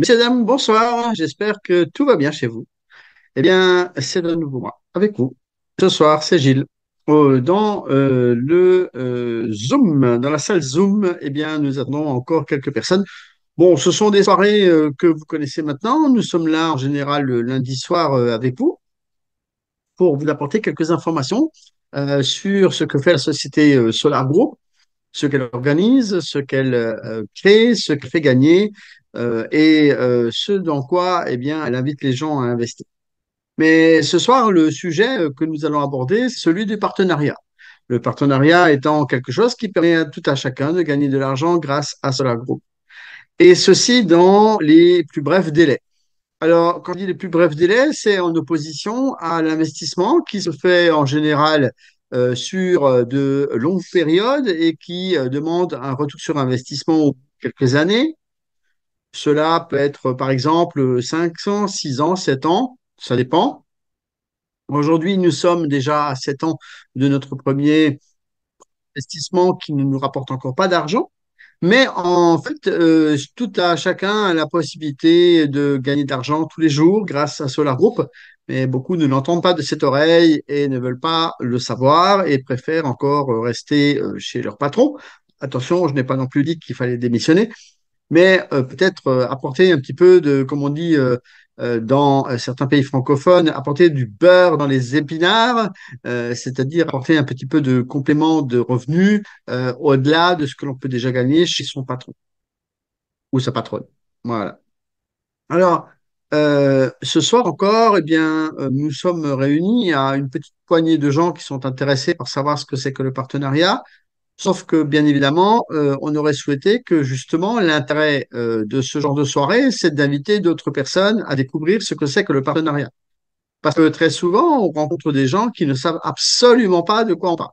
Messieurs, bonsoir. J'espère que tout va bien chez vous. Eh bien, c'est de nouveau moi avec vous. Ce soir, c'est Gilles. Euh, dans euh, le euh, Zoom, dans la salle Zoom, eh bien, nous avons encore quelques personnes. Bon, ce sont des soirées que vous connaissez maintenant. Nous sommes là en général le lundi soir avec vous pour vous apporter quelques informations sur ce que fait la société Solar Group, ce qu'elle organise, ce qu'elle crée, ce qu'elle fait gagner, euh, et euh, ce dans quoi eh bien, elle invite les gens à investir. Mais ce soir, le sujet euh, que nous allons aborder, c'est celui du partenariat. Le partenariat étant quelque chose qui permet à tout à chacun de gagner de l'argent grâce à Solar Group. Et ceci dans les plus brefs délais. Alors, quand je dit les plus brefs délais, c'est en opposition à l'investissement qui se fait en général sur de longues périodes et qui demande un retour sur investissement ou quelques années. Cela peut être, euh, par exemple, 5 ans, 6 ans, 7 ans, ça dépend. Aujourd'hui, nous sommes déjà à 7 ans de notre premier investissement qui ne nous rapporte encore pas d'argent. Mais en fait, euh, tout à chacun a la possibilité de gagner d'argent tous les jours grâce à Solar Group. Mais beaucoup ne l'entendent pas de cette oreille et ne veulent pas le savoir et préfèrent encore rester euh, chez leur patron. Attention, je n'ai pas non plus dit qu'il fallait démissionner mais euh, peut-être euh, apporter un petit peu de, comme on dit, euh, dans certains pays francophones, apporter du beurre dans les épinards, c'est-à-dire apporter un petit peu de complément de revenus au-delà de ce que l'on peut déjà gagner chez son patron ou sa patronne. Voilà. Alors, ce soir encore, eh bien, nous sommes réunis à une petite poignée de gens qui sont intéressés par savoir ce que c'est que le partenariat. Sauf que, bien évidemment, euh, on aurait souhaité que justement l'intérêt euh, de ce genre de soirée, c'est d'inviter d'autres personnes à découvrir ce que c'est que le partenariat. Parce que très souvent, on rencontre des gens qui ne savent absolument pas de quoi on parle.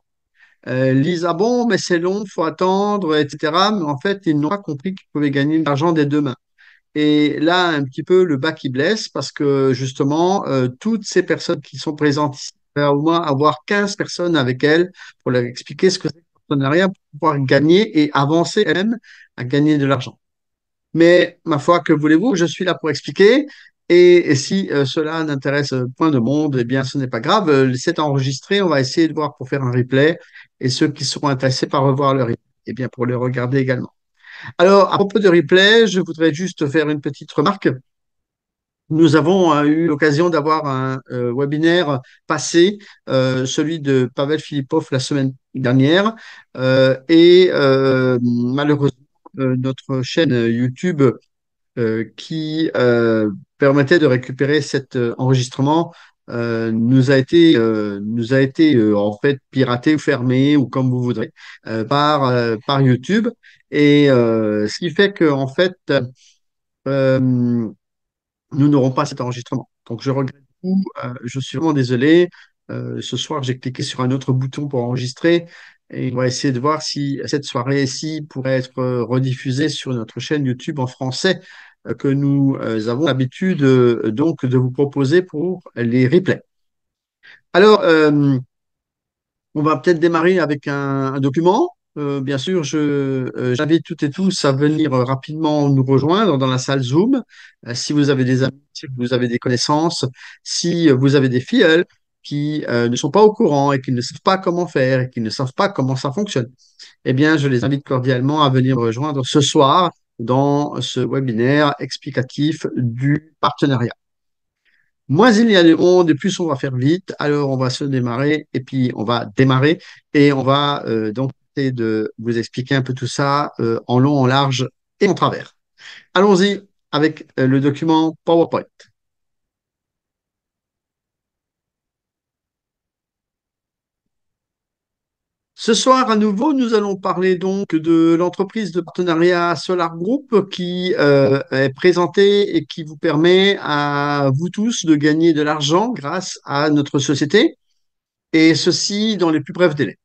Euh, Lisa, bon, mais c'est long, faut attendre, etc. Mais en fait, ils n'ont pas compris qu'ils pouvaient gagner de l'argent dès demain. Et là, un petit peu le bas qui blesse parce que justement, euh, toutes ces personnes qui sont présentes ici, au moins avoir 15 personnes avec elles pour leur expliquer ce que c'est pour pouvoir gagner et avancer même à gagner de l'argent. Mais ma foi, que voulez-vous Je suis là pour expliquer. Et, si euh, cela n'intéresse point de monde, eh bien, ce n'est pas grave. Euh, c'est enregistré. On va essayer de voir pour faire un replay. Et ceux qui seront intéressés par revoir le replay, eh bien, pour le regarder également. Alors, à propos de replay, je voudrais juste faire une petite remarque. Nous avons euh, eu l'occasion d'avoir un euh, webinaire passé, euh, celui de Pavel Filipov la semaine dernière, et malheureusement, notre chaîne YouTube qui permettait de récupérer cet enregistrement nous a été nous a été en fait piraté ou fermé ou comme vous voudrez par par YouTube et ce qui fait que en fait nous n'aurons pas cet enregistrement. Donc je regrette beaucoup, euh, je suis vraiment désolé. Euh, ce soir, j'ai cliqué sur un autre bouton pour enregistrer et on va essayer de voir si cette soirée-ci pourrait être euh, rediffusée sur notre chaîne YouTube en français que nous avons l'habitude donc de vous proposer pour les replays. Alors, on va peut-être démarrer avec un document. Euh, bien sûr, je, euh, j'invite toutes et tous à venir euh, rapidement nous rejoindre dans la salle Zoom. si vous avez des amis, si vous avez des connaissances, si vous avez des filles qui ne sont pas au courant et qui ne savent pas comment faire et qui ne savent pas comment ça fonctionne, eh bien, je les invite cordialement à venir rejoindre ce soir dans ce webinaire explicatif du partenariat. Moins il y a de monde, plus on va faire vite. Alors, on va se démarrer et puis on va démarrer et on va donc de vous expliquer un peu tout ça euh, en long, en large et en travers. Allons-y avec euh, le document PowerPoint. Ce soir, à nouveau, nous allons parler donc de l'entreprise de partenariat Solar Group qui euh, est présentée et qui vous permet à vous tous de gagner de l'argent grâce à notre société, et ceci dans les plus brefs délais.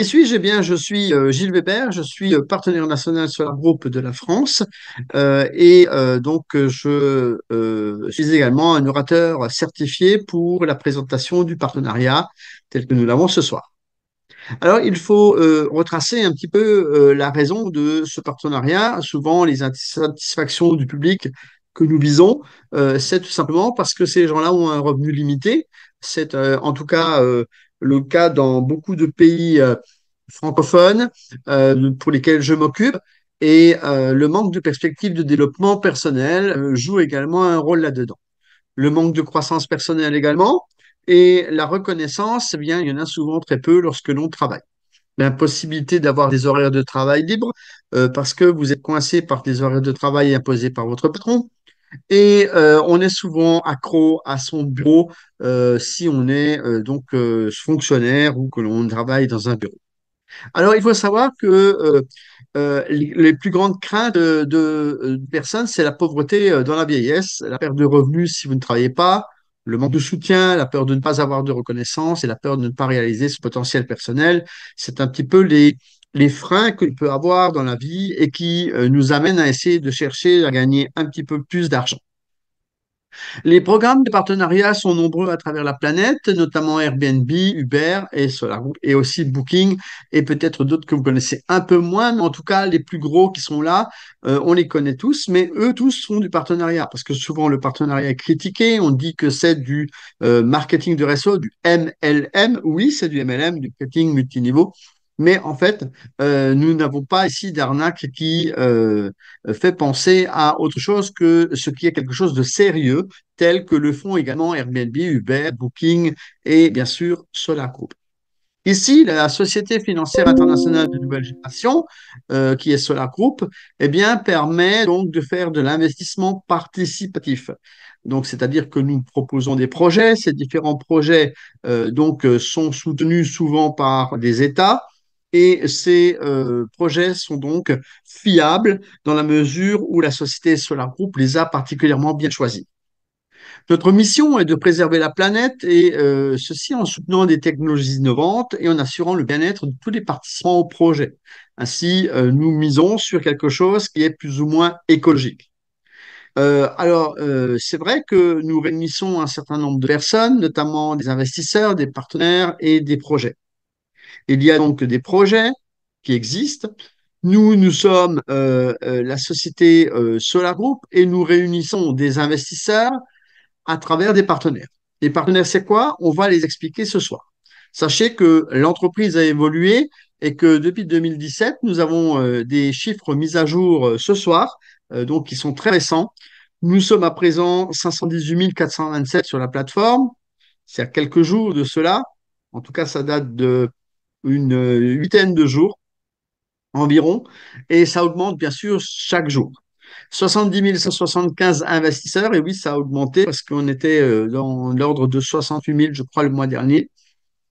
Et suis-je eh bien, je suis euh, Gilles Weber, je suis euh, partenaire national sur la groupe de la France euh, et donc je, je, suis également un orateur certifié pour la présentation du partenariat tel que nous l'avons ce soir. Alors, il faut retracer un petit peu la raison de ce partenariat. Souvent, les insatisfactions du public que nous visons, c'est tout simplement parce que ces gens-là ont un revenu limité. C'est en tout cas le cas dans beaucoup de pays euh, francophones euh, pour lesquels je m'occupe. Et euh, le manque de perspective de développement personnel joue également un rôle là-dedans. Le manque de croissance personnelle également. Et la reconnaissance, eh bien, il y en a souvent très peu lorsque l'on travaille. L'impossibilité d'avoir des horaires de travail libres parce que vous êtes coincé par des horaires de travail imposés par votre patron. Et euh, on est souvent accro à son bureau euh, si on est euh, donc fonctionnaire ou que l'on travaille dans un bureau. Alors, il faut savoir que les, plus grandes craintes de, de, de personnes, c'est la pauvreté dans la vieillesse, la perte de revenus si vous ne travaillez pas, le manque de soutien, la peur de ne pas avoir de reconnaissance et la peur de ne pas réaliser ce potentiel personnel. C'est un petit peu les, les freins qu'il peut avoir dans la vie et qui euh, nous amènent à essayer de chercher à gagner un petit peu plus d'argent. Les programmes de partenariat sont nombreux à travers la planète, notamment Airbnb, Uber et Group, et aussi Booking, et peut-être d'autres que vous connaissez un peu moins, mais en tout cas, les plus gros qui sont là, euh, on les connaît tous, mais eux tous font du partenariat, parce que souvent le partenariat est critiqué, on dit que c'est du euh, marketing de réseau, du MLM, oui, c'est du MLM, du marketing multiniveau, mais en fait, euh, nous n'avons pas ici d'arnaque qui euh, fait penser à autre chose que ce qui est quelque chose de sérieux, tel que le font également Airbnb, Uber, Booking et bien sûr Solar Group. Ici, la Société financière internationale de nouvelle génération, euh, qui est Solar Group, eh bien, permet donc de faire de l'investissement participatif. Donc, c'est-à-dire que nous proposons des projets. Ces différents projets donc sont soutenus souvent par des États et ces euh, projets sont donc fiables dans la mesure où la société Solar Group les a particulièrement bien choisis. Notre mission est de préserver la planète et euh, ceci en soutenant des technologies innovantes et en assurant le bien-être de tous les participants au projet. Ainsi, euh, nous misons sur quelque chose qui est plus ou moins écologique. alors, c'est vrai que nous réunissons un certain nombre de personnes, notamment des investisseurs, des partenaires et des projets. Il y a donc des projets qui existent. Nous, nous sommes euh, euh, la société euh, Solar Group et nous réunissons des investisseurs à travers des partenaires. Les partenaires, c'est quoi On va les expliquer ce soir. Sachez que l'entreprise a évolué et que depuis 2017, nous avons des chiffres mis à jour ce soir, donc qui sont très récents. Nous sommes à présent 518 427 sur la plateforme. C'est à quelques jours de cela. En tout cas, ça date de une huitaine de jours environ, et ça augmente bien sûr chaque jour. 70 175 investisseurs, et oui, ça a augmenté parce qu'on était euh, dans l'ordre de 68 000, je crois, le mois dernier.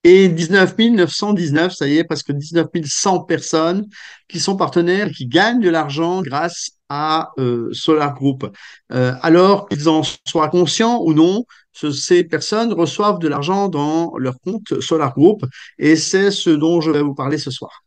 Et 19 919, ça y est, parce que 19 100 personnes qui sont partenaires, qui gagnent de l'argent grâce à euh, Solar Group. Euh, alors qu'ils en soient conscients ou non, ces personnes reçoivent de l'argent dans leur compte Solar Group et c'est ce dont je vais vous parler ce soir.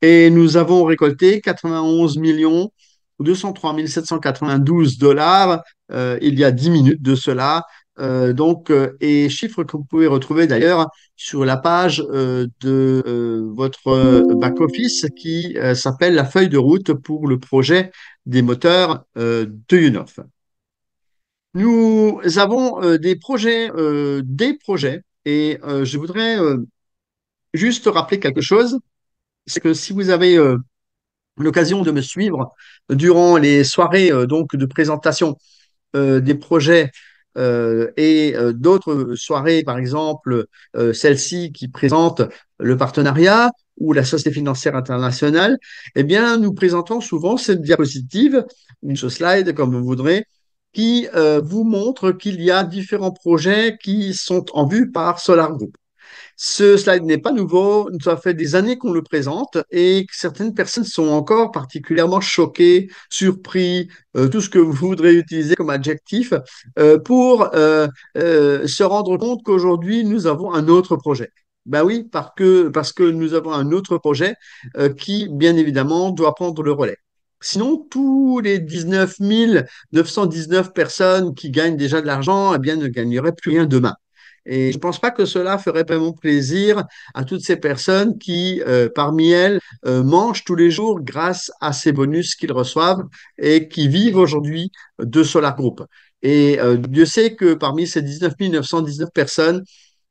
Et nous avons récolté 91 millions 203 792 dollars euh, il y a 10 minutes de cela. Euh, donc, euh, et chiffres que vous pouvez retrouver d'ailleurs sur la page de votre back-office qui s'appelle la feuille de route pour le projet des moteurs de UNOF. Nous avons euh, des projets, euh, des projets, et euh, je voudrais juste rappeler quelque chose, c'est que si vous avez l'occasion de me suivre durant les soirées donc de présentation des projets et d'autres soirées, par exemple celle-ci qui présente le partenariat ou la Société financière internationale, eh bien, nous présentons souvent cette diapositive, une slide comme vous voudrez, qui euh, vous montre qu'il y a différents projets qui sont en vue par Solar Group. Ce slide n'est pas nouveau, ça fait des années qu'on le présente et certaines personnes sont encore particulièrement choquées, surpris, euh, tout ce que vous voudrez utiliser comme adjectif euh, pour euh, se rendre compte qu'aujourd'hui nous avons un autre projet. Ben oui, parce que, parce que nous avons un autre projet qui, bien évidemment, doit prendre le relais. Sinon, tous les 19 919 personnes qui gagnent déjà de l'argent, eh bien, ne gagneraient plus rien demain. Et je ne pense pas que cela ferait vraiment plaisir à toutes ces personnes qui, euh, parmi elles, euh, mangent tous les jours grâce à ces bonus qu'ils reçoivent et qui vivent aujourd'hui de Solar Group. Et euh, Dieu sait que parmi ces 19 919 personnes,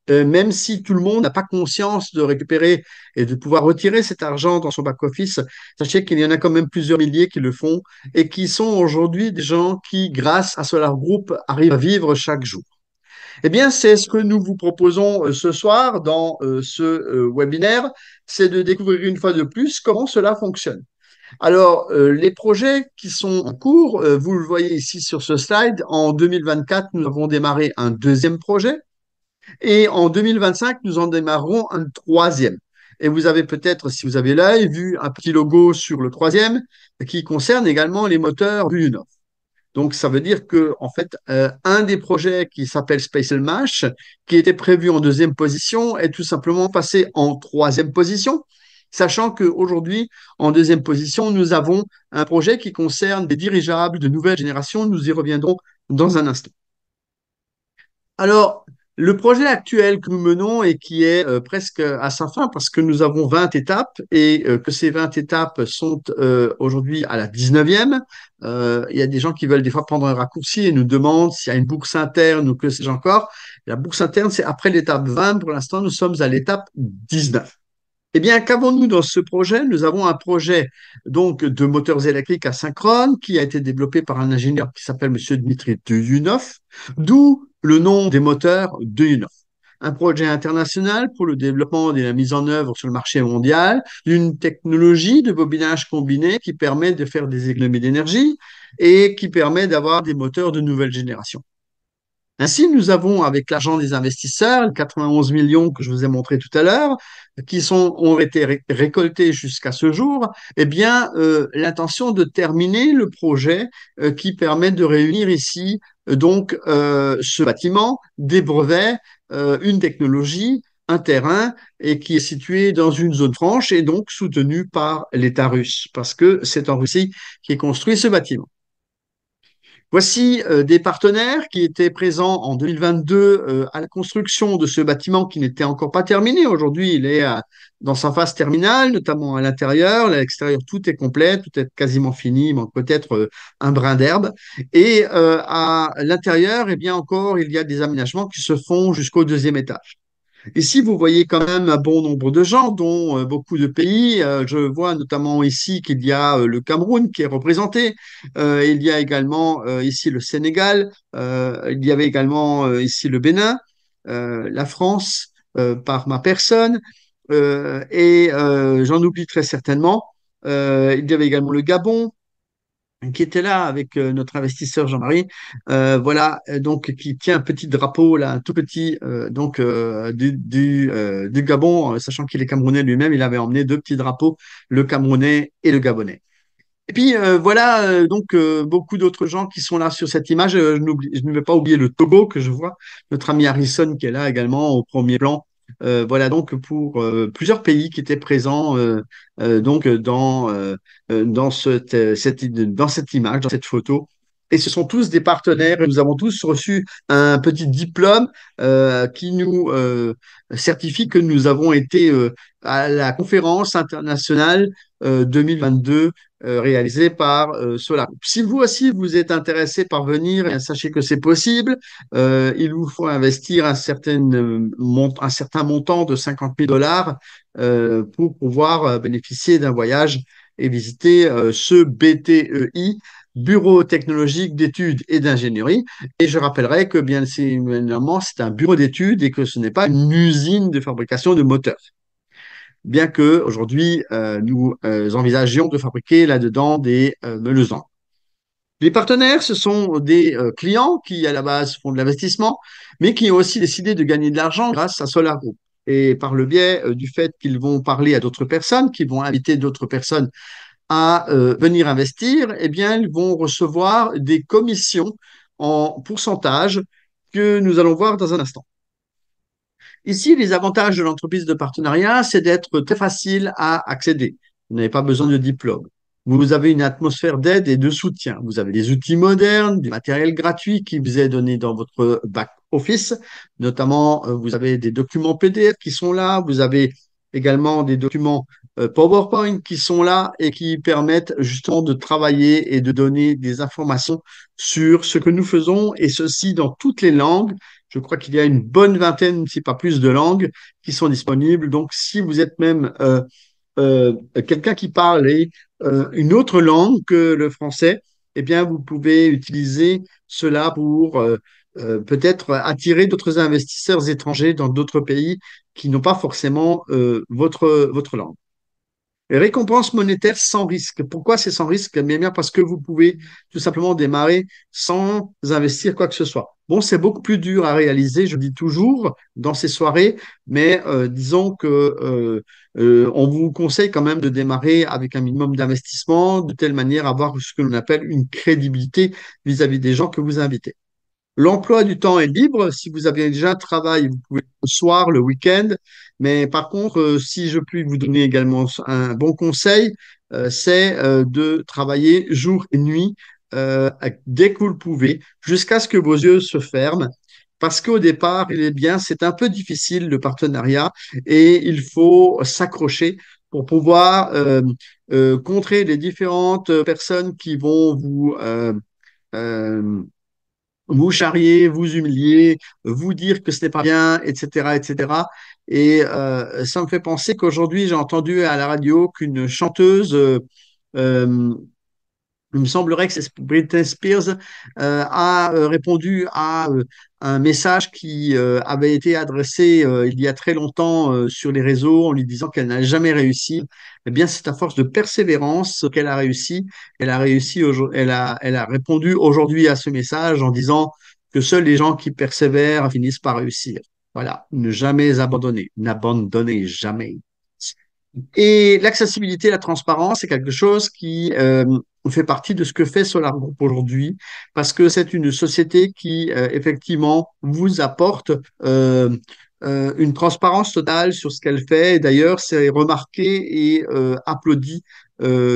euh, même si tout le monde n'a pas conscience de récupérer et de pouvoir retirer cet argent dans son back-office, sachez qu'il y en a quand même plusieurs milliers qui le font et qui sont aujourd'hui des gens qui, grâce à Solar Group, arrivent à vivre chaque jour. Eh bien, c'est ce que nous vous proposons euh, ce soir dans euh, ce webinaire, c'est de découvrir une fois de plus comment cela fonctionne. Alors, les projets qui sont en cours, vous le voyez ici sur ce slide, en 2024, nous avons démarré un deuxième projet et en 2025, nous en démarrerons un troisième. Et vous avez peut-être, si vous avez l'œil, vu un petit logo sur le troisième qui concerne également les moteurs du Nord. Donc, ça veut dire que, en fait, euh, un des projets qui s'appelle Space Mash, qui était prévu en deuxième position, est tout simplement passé en troisième position, sachant qu'aujourd'hui, en deuxième position, nous avons un projet qui concerne des dirigeables de nouvelle génération. Nous y reviendrons dans un instant. Alors, le projet actuel que nous menons et qui est euh, presque à sa fin parce que nous avons 20 étapes et euh, que ces 20 étapes sont euh, aujourd'hui à la 19e, il y a des gens qui veulent des fois prendre un raccourci et nous demandent s'il y a une bourse interne ou que sais-je encore. La bourse interne, c'est après l'étape 20. Pour l'instant, nous sommes à l'étape 19. Eh bien, qu'avons-nous dans ce projet Nous avons un projet donc de moteurs électriques asynchrones qui a été développé par un ingénieur qui s'appelle Monsieur Dmitri Duyunov, d'où le nom des moteurs Duyunov. Un projet international pour le développement et la mise en œuvre sur le marché mondial d'une technologie de bobinage combiné qui permet de faire des économies d'énergie et qui permet d'avoir des moteurs de nouvelle génération. Ainsi, nous avons, avec l'argent des investisseurs, les 91 millions que je vous ai montré tout à l'heure, qui sont, ont été récoltés jusqu'à ce jour, eh bien, euh, l'intention de terminer le projet euh, qui permet de réunir ici euh, donc ce bâtiment, des brevets, une technologie, un terrain et qui est situé dans une zone franche et donc soutenu par l'État russe, parce que c'est en Russie qui est construit ce bâtiment. Voici euh, des partenaires qui étaient présents en 2022 euh, à la construction de ce bâtiment qui n'était encore pas terminé. Aujourd'hui, il est dans sa phase terminale, notamment à l'intérieur. À l'extérieur, tout est complet, tout est quasiment fini, il manque peut-être euh, un brin d'herbe. Et à l'intérieur, eh bien encore, il y a des aménagements qui se font jusqu'au deuxième étage. Ici, vous voyez quand même un bon nombre de gens, dont euh, beaucoup de pays. Euh, je vois notamment ici qu'il y a euh, le Cameroun qui est représenté. il y a également ici le Sénégal. il y avait également ici le Bénin, la France par ma personne. et j'en oublie très certainement. il y avait également le Gabon, qui était là avec euh, notre investisseur Jean-Marie, euh, voilà, euh, donc qui tient un petit drapeau là, tout petit, donc du Gabon, sachant qu'il est camerounais lui-même, il avait emmené deux petits drapeaux, le camerounais et le gabonais. Et puis voilà donc beaucoup d'autres gens qui sont là sur cette image. je, je ne vais pas oublier le Togo que je vois, notre ami Harrison qui est là également au premier plan euh, voilà donc pour euh, plusieurs pays qui étaient présents euh, donc dans cette, dans cette image, dans cette photo. Et ce sont tous des partenaires et nous avons tous reçu un petit diplôme qui nous certifie que nous avons été à la conférence internationale 2022 euh, euh, réalisé par euh, Solar. Si vous aussi vous êtes intéressé par venir, eh sachez que c'est possible. il vous faut investir un certain, un certain montant de 50 000 dollars pour pouvoir bénéficier d'un voyage et visiter ce BTEI. Bureau technologique d'études et d'ingénierie. Et je rappellerai que bien évidemment, c'est un bureau d'études et que ce n'est pas une usine de fabrication de moteurs bien que aujourd'hui euh, nous euh, envisageons de fabriquer là-dedans des meleusans. Euh, Les partenaires, ce sont des clients qui, à la base, font de l'investissement, mais qui ont aussi décidé de gagner de l'argent grâce à Solar Group. Et par le biais du fait qu'ils vont parler à d'autres personnes, qu'ils vont inviter d'autres personnes à venir investir, eh bien, ils vont recevoir des commissions en pourcentage que nous allons voir dans un instant. Ici, les avantages de l'entreprise de partenariat, c'est d'être très facile à accéder. Vous n'avez pas besoin de diplôme. Vous avez une atmosphère d'aide et de soutien. Vous avez des outils modernes, du matériel gratuit qui vous est donné dans votre back office. Notamment, euh, vous avez des documents PDF qui sont là. Vous avez également des documents euh, PowerPoint qui sont là et qui permettent justement de travailler et de donner des informations sur ce que nous faisons et ceci dans toutes les langues je crois qu'il y a une bonne vingtaine, si pas plus, de langues qui sont disponibles. Donc, si vous êtes même euh, euh, quelqu'un qui parle euh, une autre langue que le français, eh bien, vous pouvez utiliser cela pour peut-être attirer d'autres investisseurs étrangers dans d'autres pays qui n'ont pas forcément votre, votre langue. Récompense monétaire sans risque. Pourquoi c'est sans risque Bien, eh bien parce que vous pouvez tout simplement démarrer sans investir quoi que ce soit. Bon, c'est beaucoup plus dur à réaliser, je dis toujours, dans ces soirées, mais euh, disons que euh, euh, on vous conseille quand même de démarrer avec un minimum d'investissement, de telle manière à avoir ce que l'on appelle une crédibilité vis-à-vis -vis des gens que vous invitez. L'emploi du temps est libre. Si vous avez déjà un travail, vous pouvez le soir, le week-end. Mais par contre, si je puis vous donner également un bon conseil, c'est de travailler jour et nuit euh, dès que vous le pouvez, jusqu'à ce que vos yeux se ferment. Parce qu'au départ, il est bien, c'est un peu difficile le partenariat et il faut s'accrocher pour pouvoir euh, euh, contrer les différentes personnes qui vont vous vous charrier, vous humilier, vous dire que ce n'est pas bien, etc., etc. Et ça me fait penser qu'aujourd'hui j'ai entendu à la radio qu'une chanteuse euh, il me semblerait que Britney Spears euh, a euh, répondu à euh, un message qui avait été adressé il y a très longtemps sur les réseaux en lui disant qu'elle n'a jamais réussi. Eh bien, c'est à force de persévérance qu'elle a réussi. Elle a réussi. Elle a, elle a répondu aujourd'hui à ce message en disant que seuls les gens qui persévèrent finissent par réussir. Voilà, ne jamais abandonner, n'abandonner jamais. Et l'accessibilité, la transparence, c'est quelque chose qui euh, fait partie de ce que fait Solar Group aujourd'hui, parce que c'est une société qui, euh, effectivement, vous apporte euh, une transparence totale sur ce qu'elle fait. D'ailleurs, c'est remarqué et applaudi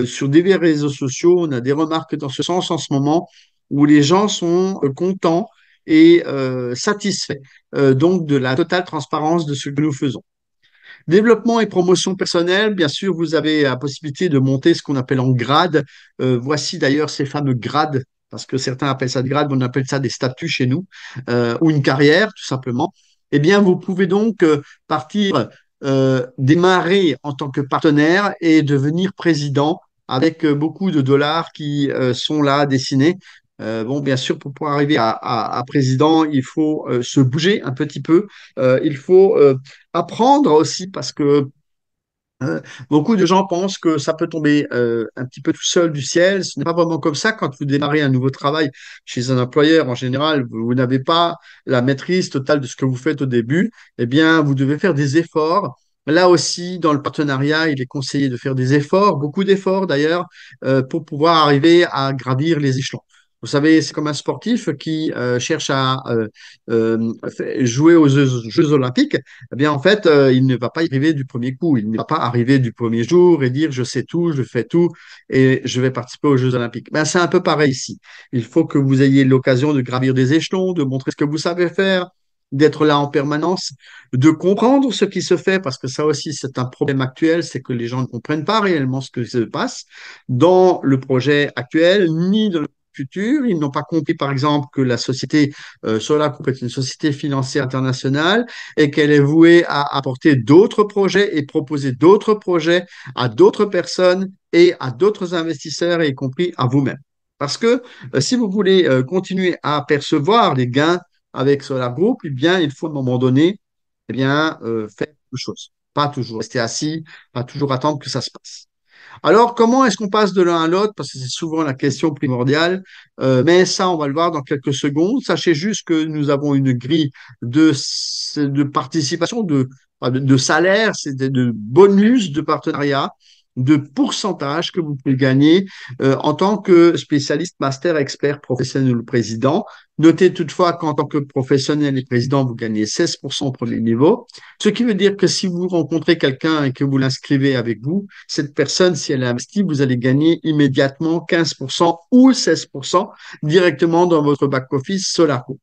sur divers réseaux sociaux. On a des remarques dans ce sens en ce moment, où les gens sont contents et satisfaits, donc de la totale transparence de ce que nous faisons. Développement et promotion personnelle, bien sûr, vous avez la possibilité de monter ce qu'on appelle en grade. Euh, voici d'ailleurs ces fameux grades, parce que certains appellent ça de grade, on appelle ça des statuts chez nous, euh, ou une carrière, tout simplement. Eh bien, vous pouvez donc euh, partir, démarrer en tant que partenaire et devenir président avec beaucoup de dollars qui sont là dessinés. Euh, bon, bien sûr, pour pouvoir arriver à, président, il faut euh, se bouger un petit peu. Euh, il faut apprendre aussi parce que hein, beaucoup de gens pensent que ça peut tomber un petit peu tout seul du ciel. Ce n'est pas vraiment comme ça. Quand vous démarrez un nouveau travail chez un employeur, en général, vous, vous n'avez pas la maîtrise totale de ce que vous faites au début. Eh bien, vous devez faire des efforts. Là aussi, dans le partenariat, il est conseillé de faire des efforts, beaucoup d'efforts d'ailleurs, pour pouvoir arriver à gravir les échelons. Vous savez, c'est comme un sportif qui euh, cherche à euh, euh, jouer aux Jeux Olympiques. Eh bien, en fait, il ne va pas y arriver du premier coup. Il ne va pas arriver du premier jour et dire je sais tout, je fais tout et je vais participer aux Jeux Olympiques. Ben, c'est un peu pareil ici. Il faut que vous ayez l'occasion de gravir des échelons, de montrer ce que vous savez faire, d'être là en permanence, de comprendre ce qui se fait, parce que ça aussi c'est un problème actuel, c'est que les gens ne comprennent pas réellement ce qui se passe dans le projet actuel, ni dans le futur. Ils n'ont pas compris, par exemple, que la société euh, Solar Group est une société financière internationale et qu'elle est vouée à apporter d'autres projets et proposer d'autres projets à d'autres personnes et à d'autres investisseurs, y compris à vous-même. Parce que euh, si vous voulez euh, continuer à percevoir les gains avec Solar Group, eh bien, il faut à un moment donné eh bien, faire quelque chose. Pas toujours rester assis, pas toujours attendre que ça se passe. Alors, comment est-ce qu'on passe de l'un à l'autre Parce que c'est souvent la question primordiale. Euh, mais ça, on va le voir dans quelques secondes. Sachez juste que nous avons une grille de, de participation, de, de, salaire, c'est de bonus de partenariat de pourcentage que vous pouvez gagner euh, en tant que spécialiste, master, expert, professionnel ou président. Notez toutefois qu'en tant que professionnel et président, vous gagnez 16% au premier niveau, ce qui veut dire que si vous rencontrez quelqu'un et que vous l'inscrivez avec vous, cette personne, si elle est investie, vous allez gagner immédiatement 15% ou 16% directement dans votre back-office Solarco.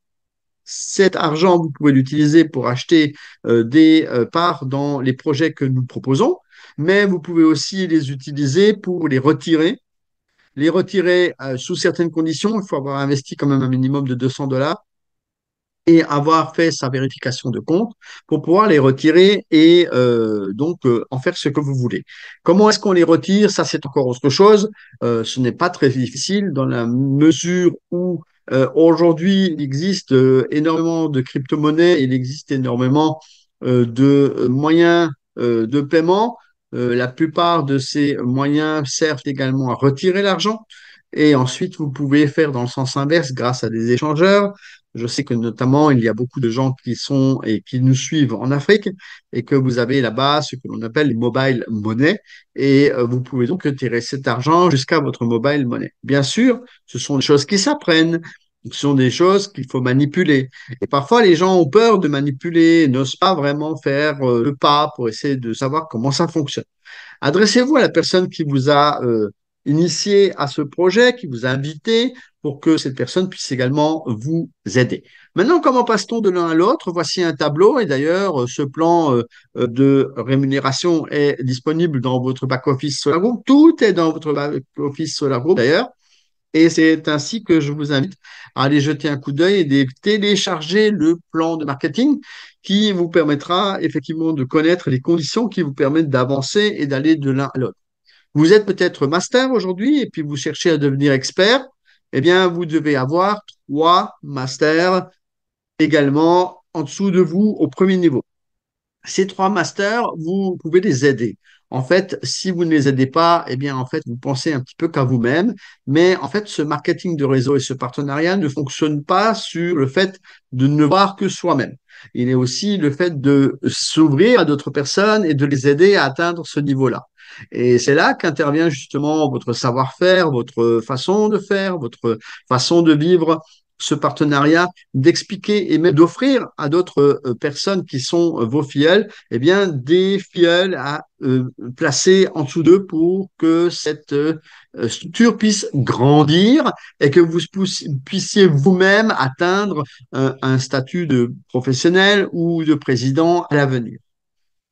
Cet argent, vous pouvez l'utiliser pour acheter euh, des euh, parts dans les projets que nous proposons, mais vous pouvez aussi les utiliser pour les retirer les retirer euh, sous certaines conditions. Il faut avoir investi quand même un minimum de 200 dollars et avoir fait sa vérification de compte pour pouvoir les retirer et euh, donc euh, en faire ce que vous voulez. Comment est-ce qu'on les retire Ça, c'est encore autre chose. ce n'est pas très difficile dans la mesure où aujourd'hui il existe énormément de crypto-monnaies, il existe énormément de moyens de paiement. Euh, la plupart de ces moyens servent également à retirer l'argent. Et ensuite, vous pouvez faire dans le sens inverse grâce à des échangeurs. Je sais que notamment, il y a beaucoup de gens qui sont et qui nous suivent en Afrique et que vous avez là-bas ce que l'on appelle les mobile monnaies et euh, vous pouvez donc retirer cet argent jusqu'à votre mobile monnaie. Bien sûr, ce sont des choses qui s'apprennent. Ce sont des choses qu'il faut manipuler. Et parfois, les gens ont peur de manipuler, n'osent pas vraiment faire euh, le pas pour essayer de savoir comment ça fonctionne. Adressez-vous à la personne qui vous a euh, initié à ce projet, qui vous a invité, pour que cette personne puisse également vous aider. Maintenant, comment passe-t-on de l'un à l'autre Voici un tableau, et d'ailleurs, euh, ce plan de rémunération est disponible dans votre back-office Solar Group. Tout est dans votre back-office Solar Group, d'ailleurs. Et c'est ainsi que je vous invite à aller jeter un coup d'œil et de télécharger le plan de marketing qui vous permettra effectivement de connaître les conditions qui vous permettent d'avancer et d'aller de l'un à l'autre. Vous êtes peut-être master aujourd'hui et puis vous cherchez à devenir expert. Eh bien, vous devez avoir trois masters également en dessous de vous au premier niveau. Ces trois masters, vous pouvez les aider en fait, si vous ne les aidez pas, eh bien, en fait, vous pensez un petit peu qu'à vous-même. Mais en fait, ce marketing de réseau et ce partenariat ne fonctionne pas sur le fait de ne voir que soi-même. Il est aussi le fait de s'ouvrir à d'autres personnes et de les aider à atteindre ce niveau-là. Et c'est là qu'intervient justement votre savoir-faire, votre façon de faire, votre façon de vivre, ce partenariat, d'expliquer et même d'offrir à d'autres euh, personnes qui sont euh, vos filleuls, eh bien, des filleuls à euh, placer en dessous d'eux pour que cette structure puisse grandir et que vous puissiez vous-même atteindre un statut de professionnel ou de président à l'avenir.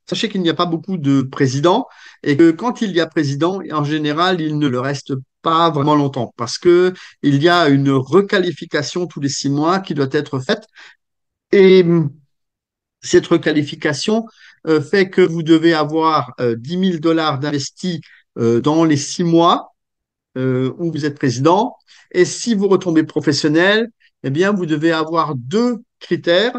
Sachez qu'il n'y a pas beaucoup de présidents et que quand il y a président, en général, il ne le reste pas pas vraiment longtemps parce que il y a une requalification tous les six mois qui doit être faite et hum, cette requalification euh, fait que vous devez avoir euh, 10 dollars d'investis euh, dans les six mois euh, où vous êtes président. Et si vous retombez professionnel, eh bien, vous devez avoir deux critères.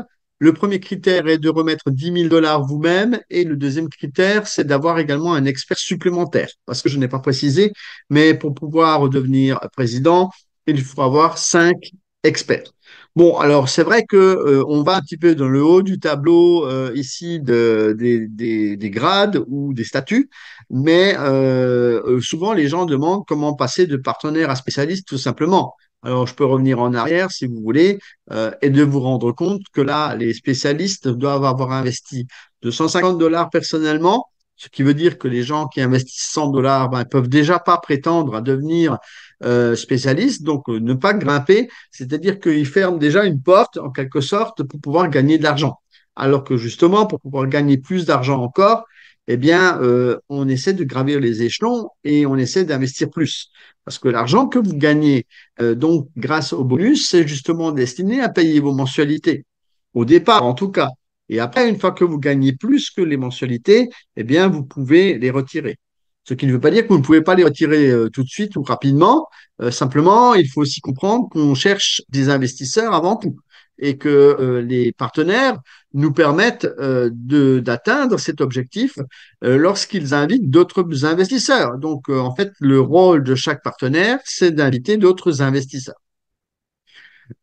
Le premier critère est de remettre 10 000 dollars vous-même et le deuxième critère, c'est d'avoir également un expert supplémentaire. Parce que je n'ai pas précisé, mais pour pouvoir devenir président, il faut avoir cinq experts. Bon, alors c'est vrai que euh, on va un petit peu dans le haut du tableau euh, ici des, grades ou des statuts, mais euh, souvent les gens demandent comment passer de partenaire à spécialiste tout simplement alors je peux revenir en arrière si vous voulez, euh, et de vous rendre compte que là, les spécialistes doivent avoir investi 250 dollars personnellement, ce qui veut dire que les gens qui investissent 100 dollars ben, peuvent déjà pas prétendre à devenir euh, spécialistes, donc euh, ne pas grimper, c'est-à-dire qu'ils ferment déjà une porte en quelque sorte pour pouvoir gagner de l'argent. Alors que justement, pour pouvoir gagner plus d'argent encore, eh bien, euh, on essaie de gravir les échelons et on essaie d'investir plus. Parce que l'argent que vous gagnez, euh, donc grâce au bonus, c'est justement destiné à payer vos mensualités. Au départ, en tout cas. Et après, une fois que vous gagnez plus que les mensualités, eh bien, vous pouvez les retirer. Ce qui ne veut pas dire que vous ne pouvez pas les retirer euh, tout de suite ou rapidement. simplement, il faut aussi comprendre qu'on cherche des investisseurs avant tout et que euh, les partenaires nous permettent euh, d'atteindre cet objectif euh, lorsqu'ils invitent d'autres investisseurs. Donc, en fait, le rôle de chaque partenaire, c'est d'inviter d'autres investisseurs.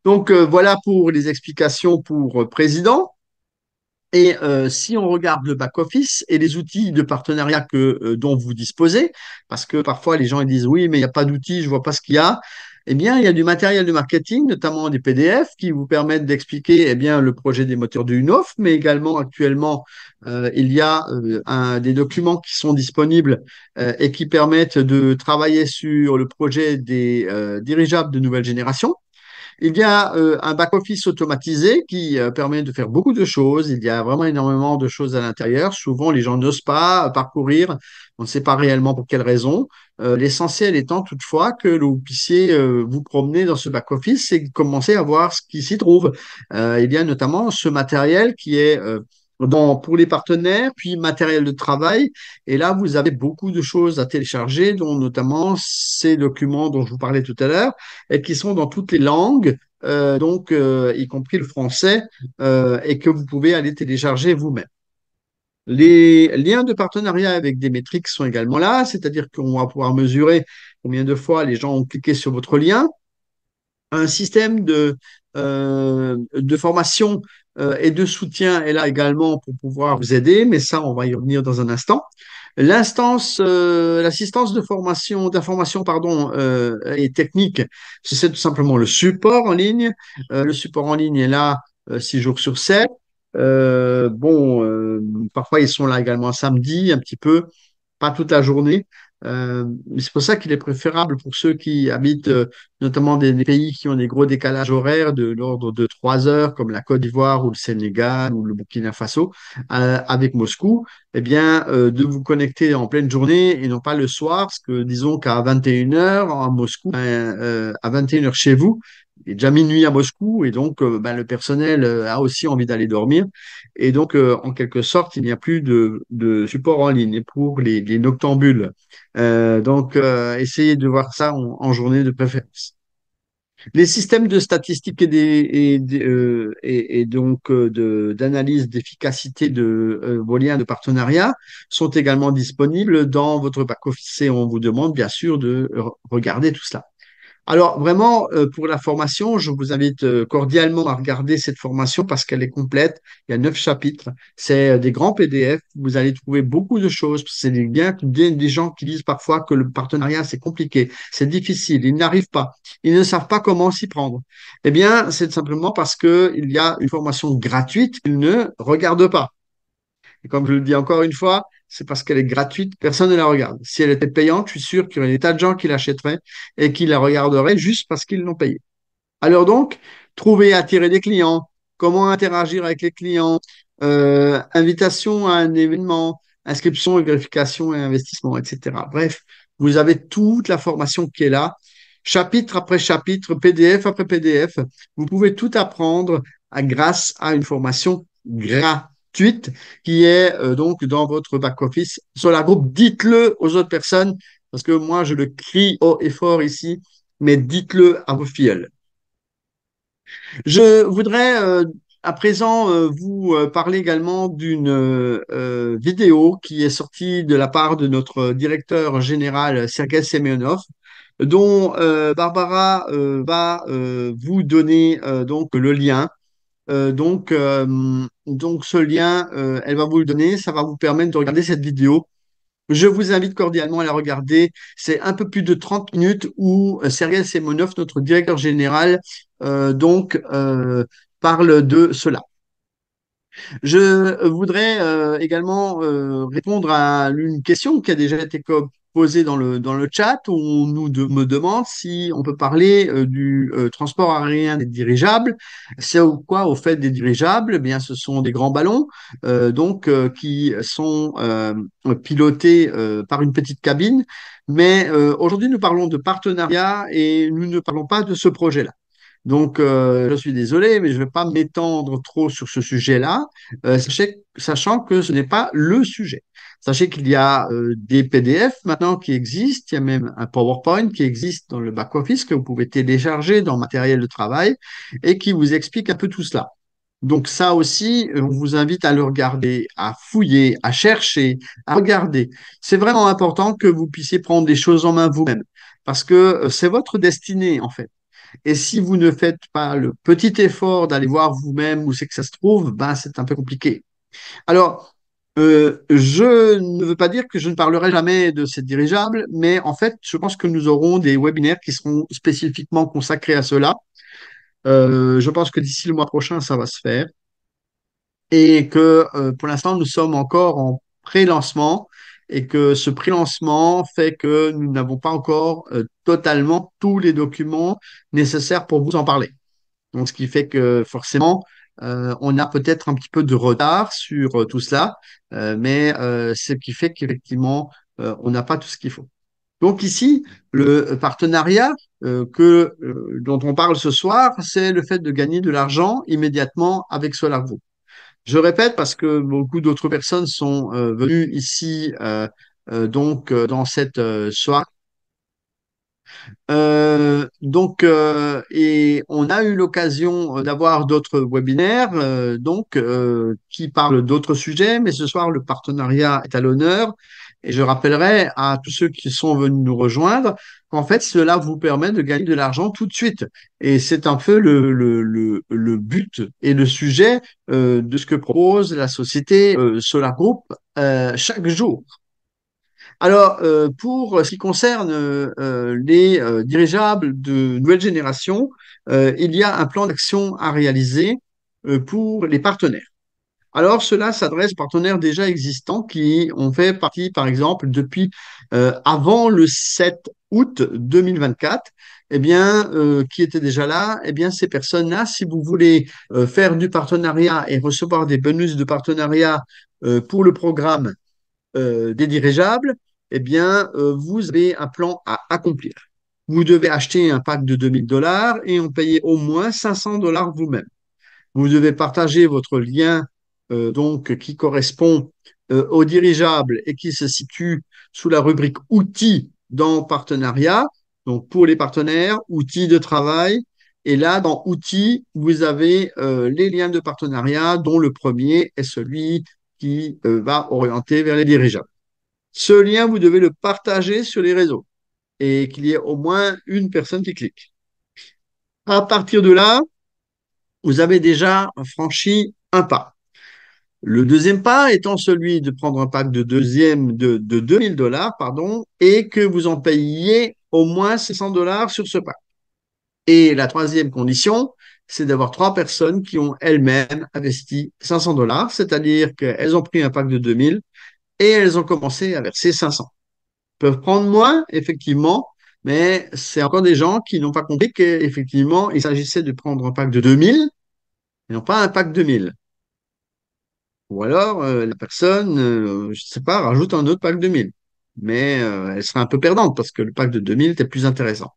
Donc, voilà pour les explications pour président. Et si on regarde le back-office et les outils de partenariat que, dont vous disposez, parce que parfois les gens ils disent oui, mais il n'y a pas d'outils, je vois pas ce qu'il y a eh bien, il y a du matériel de marketing, notamment des PDF, qui vous permettent d'expliquer eh bien, le projet des moteurs de Unof, mais également actuellement, euh, il y a euh, des documents qui sont disponibles euh, et qui permettent de travailler sur le projet des dirigeables de nouvelle génération. Il y a euh, un back-office automatisé qui euh, permet de faire beaucoup de choses. Il y a vraiment énormément de choses à l'intérieur. Souvent, les gens n'osent pas euh, parcourir. On ne sait pas réellement pour quelles raisons. L'essentiel étant toutefois que vous puissiez vous promener dans ce back-office et commencer à voir ce qui s'y trouve. il y a notamment ce matériel qui est donc pour les partenaires, puis matériel de travail. Et là, vous avez beaucoup de choses à télécharger, dont notamment ces documents dont je vous parlais tout à l'heure, et qui sont dans toutes les langues, euh, donc euh, y compris le français, euh, et que vous pouvez aller télécharger vous-même. Les liens de partenariat avec des métriques sont également là, c'est-à-dire qu'on va pouvoir mesurer combien de fois les gens ont cliqué sur votre lien, un système de, euh, formation euh, et de soutien est là également pour pouvoir vous aider, mais ça, on va y revenir dans un instant. L'instance, euh, l'assistance de formation, d'information, pardon, et technique, c'est tout simplement le support en ligne. le support en ligne est là six jours sur 7. bon, parfois ils sont là également samedi, un petit peu, pas toute la journée, euh, c'est pour ça qu'il est préférable pour ceux qui habitent euh, notamment des, pays qui ont des gros décalages horaires de l'ordre de 3 heures, comme la Côte d'Ivoire ou le Sénégal ou le Burkina Faso, euh, avec Moscou, eh bien, euh, de vous connecter en pleine journée et non pas le soir, parce que disons qu'à 21 h ben, à Moscou, à 21 h chez vous, il est déjà minuit à Moscou et donc euh, ben, le personnel euh, a aussi envie d'aller dormir. Et donc, euh, en quelque sorte, il n'y a plus de, support en ligne pour les, noctambules. donc, essayez de voir ça en, journée de préférence. Les systèmes de statistiques et, des, et, et, donc d'analyse d'efficacité de vos liens de partenariat sont également disponibles dans votre back-office et on vous demande bien sûr de regarder tout cela. Alors vraiment, euh, pour la formation, je vous invite euh, cordialement à regarder cette formation parce qu'elle est complète. Il y a neuf chapitres. C'est euh, des grands PDF. Vous allez trouver beaucoup de choses. C'est bien des gens qui disent parfois que le partenariat, c'est compliqué, c'est difficile, ils n'arrivent pas, ils ne savent pas comment s'y prendre. Eh bien, c'est simplement parce qu'il y a une formation gratuite qu'ils ne regardent pas. Et comme je le dis encore une fois, c'est parce qu'elle est gratuite, personne ne la regarde. Si elle était payante, je suis sûr qu'il y aurait des tas de gens qui l'achèteraient et qui la regarderaient juste parce qu'ils l'ont payée. Alors donc, trouver et attirer des clients, comment interagir avec les clients, euh, invitation à un événement, inscription et vérification et investissement, etc. Bref, vous avez toute la formation qui est là, chapitre après chapitre, PDF après PDF. Vous pouvez tout apprendre grâce à une formation gratuite suite qui est euh, donc dans votre back-office. Sur la groupe, dites-le aux autres personnes, parce que moi, je le crie haut et fort ici, mais dites-le à vos filles. Je voudrais euh, à présent euh, vous parler également d'une vidéo qui est sortie de la part de notre directeur général Sergei Semyonov, dont Barbara va vous donner donc le lien euh, donc, euh, donc, ce lien, euh, elle va vous le donner. Ça va vous permettre de regarder cette vidéo. Je vous invite cordialement à la regarder. C'est un peu plus de 30 minutes où Sergei Semonov, notre directeur général, donc parle de cela. Je voudrais également répondre à une question qui a déjà été posé dans le, dans le chat. On nous me demande si on peut parler euh, du euh, transport aérien des dirigeables. C'est quoi au fait des dirigeables eh Bien, ce sont des grands ballons, euh, donc qui sont pilotés par une petite cabine. Mais aujourd'hui, nous parlons de partenariat et nous ne parlons pas de ce projet-là. Donc, euh, je suis désolé, mais je ne vais pas m'étendre trop sur ce sujet-là, euh, sachant que ce n'est pas le sujet. Sachez qu'il y a euh, des PDF maintenant qui existent, il y a même un PowerPoint qui existe dans le back-office que vous pouvez télécharger dans matériel de travail et qui vous explique un peu tout cela. Donc ça aussi, on vous invite à le regarder, à fouiller, à chercher, à regarder. C'est vraiment important que vous puissiez prendre des choses en main vous-même, parce que c'est votre destinée en fait. Et si vous ne faites pas le petit effort d'aller voir vous-même où c'est que ça se trouve, ben, c'est un peu compliqué. Alors, euh, je ne veux pas dire que je ne parlerai jamais de ces dirigeables, mais en fait, je pense que nous aurons des webinaires qui seront spécifiquement consacrés à cela. Euh, je pense que d'ici le mois prochain, ça va se faire. Et que euh, pour l'instant, nous sommes encore en pré-lancement et que ce prélancement lancement fait que nous n'avons pas encore euh, totalement tous les documents nécessaires pour vous en parler. Donc, ce qui fait que forcément, euh, on a peut-être un petit peu de retard sur euh, tout cela, mais ce qui fait qu'effectivement, on n'a pas tout ce qu'il faut. Donc ici, le partenariat que, dont on parle ce soir, c'est le fait de gagner de l'argent immédiatement avec SolarVoo. Je répète parce que beaucoup d'autres personnes sont euh, venues ici euh, euh, donc dans cette soirée. donc, et on a eu l'occasion d'avoir d'autres webinaires, donc qui parlent d'autres sujets, mais ce soir le partenariat est à l'honneur. Et je rappellerai à tous ceux qui sont venus nous rejoindre en fait, cela vous permet de gagner de l'argent tout de suite. Et c'est un peu le, le, le, but et le sujet euh, de ce que propose la société euh, Solar Group euh, chaque jour. Alors, pour ce qui concerne les dirigeables de nouvelle génération, il y a un plan d'action à réaliser pour les partenaires. Alors, cela s'adresse aux partenaires déjà existants qui ont fait partie, par exemple, depuis avant le 7 août 2024, eh bien, euh, qui étaient déjà là, et eh bien, ces personnes-là, si vous voulez euh, faire du partenariat et recevoir des bonus de partenariat euh, pour le programme des dirigeables, eh bien, vous avez un plan à accomplir. Vous devez acheter un pack de 2000 dollars et en payer au moins 500 dollars vous-même. Vous devez partager votre lien donc qui correspond au dirigeable et qui se situe sous la rubrique outils dans partenariat, donc pour les partenaires, outils de travail. Et là, dans outils, vous avez euh, les liens de partenariat, dont le premier est celui qui euh, va orienter vers les dirigeants. Ce lien, vous devez le partager sur les réseaux et qu'il y ait au moins une personne qui clique. À partir de là, vous avez déjà franchi un pas. Le deuxième pas étant celui de prendre un pack de deuxième de, de 2000 dollars, pardon, et que vous en payiez au moins 600 dollars sur ce pack. Et la troisième condition, c'est d'avoir trois personnes qui ont elles-mêmes investi 500 dollars, c'est-à-dire qu'elles ont pris un pack de 2000 et elles ont commencé à verser 500. Elles peuvent prendre moins, effectivement, mais c'est encore des gens qui n'ont pas compris qu'effectivement, il s'agissait de prendre un pack de 2000 et non pas un pack de mille. Ou alors, euh, la personne, euh, je ne sais pas, rajoute un autre pack de 2000. Mais euh, elle serait un peu perdante parce que le pack de 2000 était plus intéressant.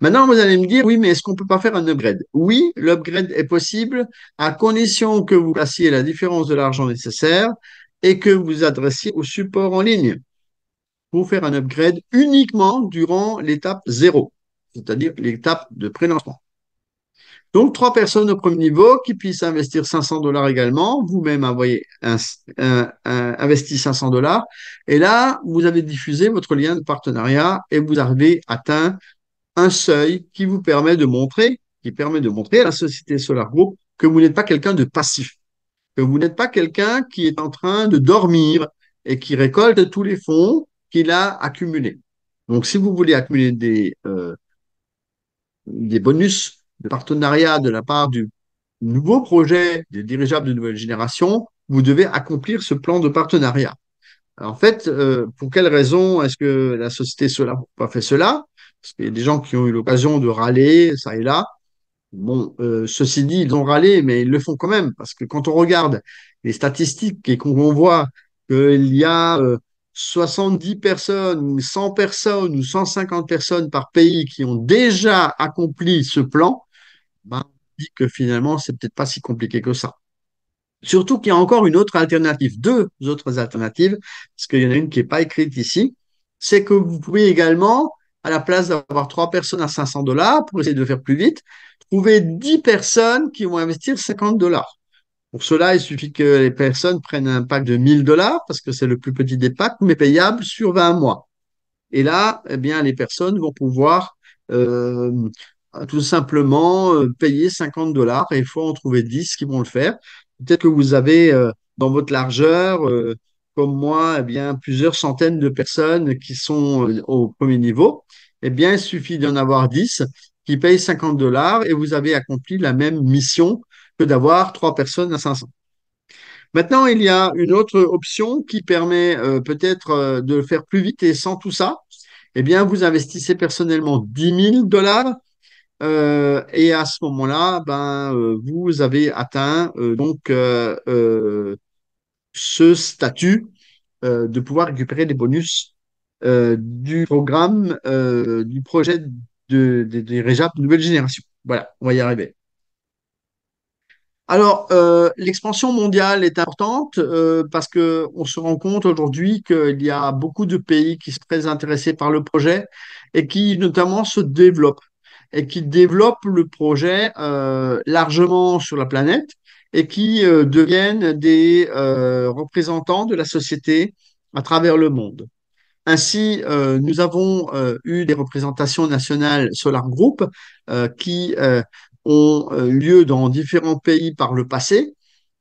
Maintenant, vous allez me dire, oui, mais est-ce qu'on ne peut pas faire un upgrade Oui, l'upgrade est possible à condition que vous passiez la différence de l'argent nécessaire et que vous adressiez au support en ligne pour faire un upgrade uniquement durant l'étape zéro, c'est-à-dire l'étape de prélancement. Donc, trois personnes au premier niveau qui puissent investir 500 dollars également. Vous-même envoyez un, investi 500 dollars. Et là, vous avez diffusé votre lien de partenariat et vous avez atteint un seuil qui vous permet de montrer, qui permet de montrer à la société Solar Group que vous n'êtes pas quelqu'un de passif, que vous n'êtes pas quelqu'un qui est en train de dormir et qui récolte tous les fonds qu'il a accumulés. Donc, si vous voulez accumuler des, euh, des bonus, de partenariat de la part du nouveau projet des dirigeables de nouvelle génération, vous devez accomplir ce plan de partenariat. en fait, euh, pour quelles raisons est-ce que la société cela pas fait cela Parce qu'il y a des gens qui ont eu l'occasion de râler ça et là. Bon, euh, ceci dit, ils ont râlé, mais ils le font quand même parce que quand on regarde les statistiques et qu'on voit qu'il y a 70 personnes 100 personnes ou 150 personnes par pays qui ont déjà accompli ce plan, ben, on dit que finalement, c'est peut-être pas si compliqué que ça. Surtout qu'il y a encore une autre alternative, deux autres alternatives, parce qu'il y en a une qui n'est pas écrite ici, c'est que vous pouvez également, à la place d'avoir trois personnes à 500 dollars pour essayer de faire plus vite, trouver 10 personnes qui vont investir 50 dollars. Pour cela, il suffit que les personnes prennent un pack de 1000 dollars, parce que c'est le plus petit des packs, mais payable sur 20 mois. Et là, eh bien, les personnes vont pouvoir euh, Hein, tout simplement euh, payer 50 dollars et il faut en trouver 10 qui vont le faire. Peut-être que vous avez euh, dans votre largeur, euh, comme moi, eh bien, plusieurs centaines de personnes qui sont au premier niveau. Eh bien, il suffit d'en avoir 10 qui payent 50 dollars et vous avez accompli la même mission que d'avoir trois personnes à 500. Maintenant, il y a une autre option qui permet peut-être de le faire plus vite et sans tout ça. Eh bien, vous investissez personnellement 10 000 dollars euh, et à ce moment-là, ben, euh, vous avez atteint euh, donc ce statut de pouvoir récupérer des bonus du programme, du projet de, des de nouvelle génération. Voilà, on va y arriver. Alors, l'expansion mondiale est importante parce qu'on se rend compte aujourd'hui qu'il y a beaucoup de pays qui sont très intéressés par le projet et qui notamment se développent et qui développent le projet euh, largement sur la planète et qui euh, deviennent des euh, représentants de la société à travers le monde. Ainsi, nous avons eu des représentations nationales Solar Group qui ont eu lieu dans différents pays par le passé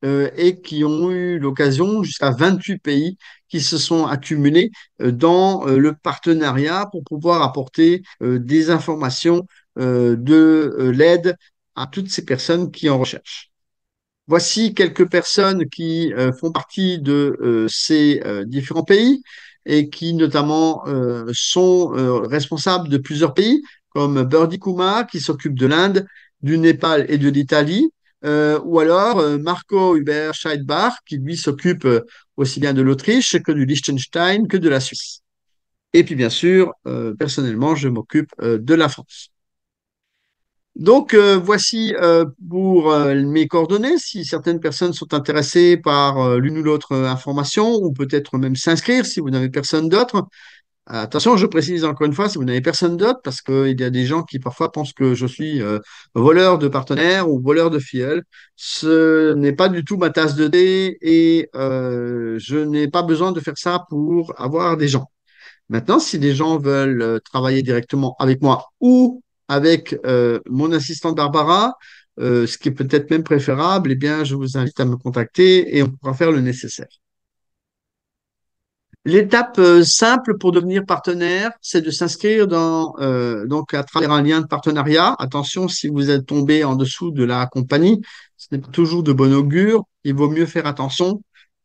et qui ont eu l'occasion jusqu'à 28 pays qui se sont accumulés dans le partenariat pour pouvoir apporter des informations euh, de euh, l'aide à toutes ces personnes qui en recherchent. Voici quelques personnes qui euh, font partie de ces différents pays et qui notamment sont responsables de plusieurs pays, comme Birdie Kumar, qui s'occupe de l'Inde, du Népal et de l'Italie, ou alors Marco Hubert Scheidbach, qui lui s'occupe aussi bien de l'Autriche que du Liechtenstein que de la Suisse. Et puis bien sûr, personnellement, je m'occupe de la France. Donc, euh, voici euh, pour euh, mes coordonnées. Si certaines personnes sont intéressées par l'une ou l'autre information, ou peut-être même s'inscrire si vous n'avez personne d'autre. Attention, je précise encore une fois, si vous n'avez personne d'autre, parce qu'il y a des gens qui parfois pensent que je suis voleur de partenaires ou voleur de filles, Ce n'est pas du tout ma tasse de thé et je n'ai pas besoin de faire ça pour avoir des gens. Maintenant, si des gens veulent travailler directement avec moi ou avec euh, mon assistante Barbara, euh, ce qui est peut-être même préférable, eh bien, je vous invite à me contacter et on pourra faire le nécessaire. L'étape euh, simple pour devenir partenaire, c'est de s'inscrire dans donc à travers un lien de partenariat. Attention, si vous êtes tombé en dessous de la compagnie, ce n'est pas toujours de bon augure. Il vaut mieux faire attention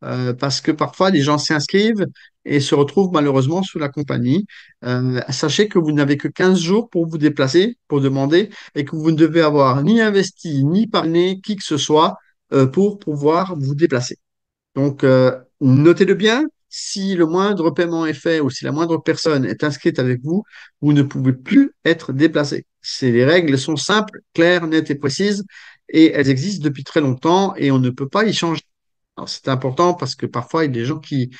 euh, parce que parfois les gens s'inscrivent et se retrouvent malheureusement sous la compagnie. Euh, sachez que vous n'avez que 15 jours pour vous déplacer, pour demander, et que vous ne devez avoir ni investi, ni parlé, qui que ce soit euh, pour pouvoir vous déplacer. Donc, notez-le bien, si le moindre paiement est fait ou si la moindre personne est inscrite avec vous, vous ne pouvez plus être déplacé. Les règles sont simples, claires, nettes et précises, et elles existent depuis très longtemps et on ne peut pas y changer. Alors c'est important parce que parfois il y a des gens qui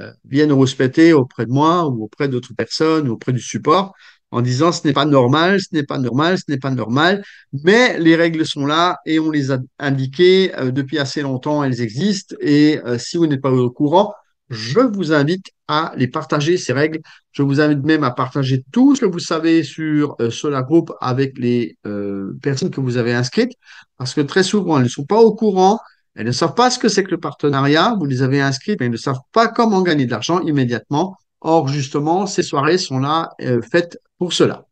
euh, viennent viennent respecter auprès de moi ou auprès d'autres personnes ou auprès du support en disant ce n'est pas normal, ce n'est pas normal, ce n'est pas normal, mais les règles sont là et on les a indiquées euh, depuis assez longtemps, elles existent et euh, si vous n'êtes pas au courant, je vous invite à les partager, ces règles. Je vous invite même à partager tout ce que vous savez sur euh, Solar Group avec les personnes que vous avez inscrites, parce que très souvent, elles ne sont pas au courant, elles ne savent pas ce que c'est que le partenariat, vous les avez inscrites, mais elles ne savent pas comment gagner de l'argent immédiatement. Or, justement, ces soirées sont là euh, faites pour cela.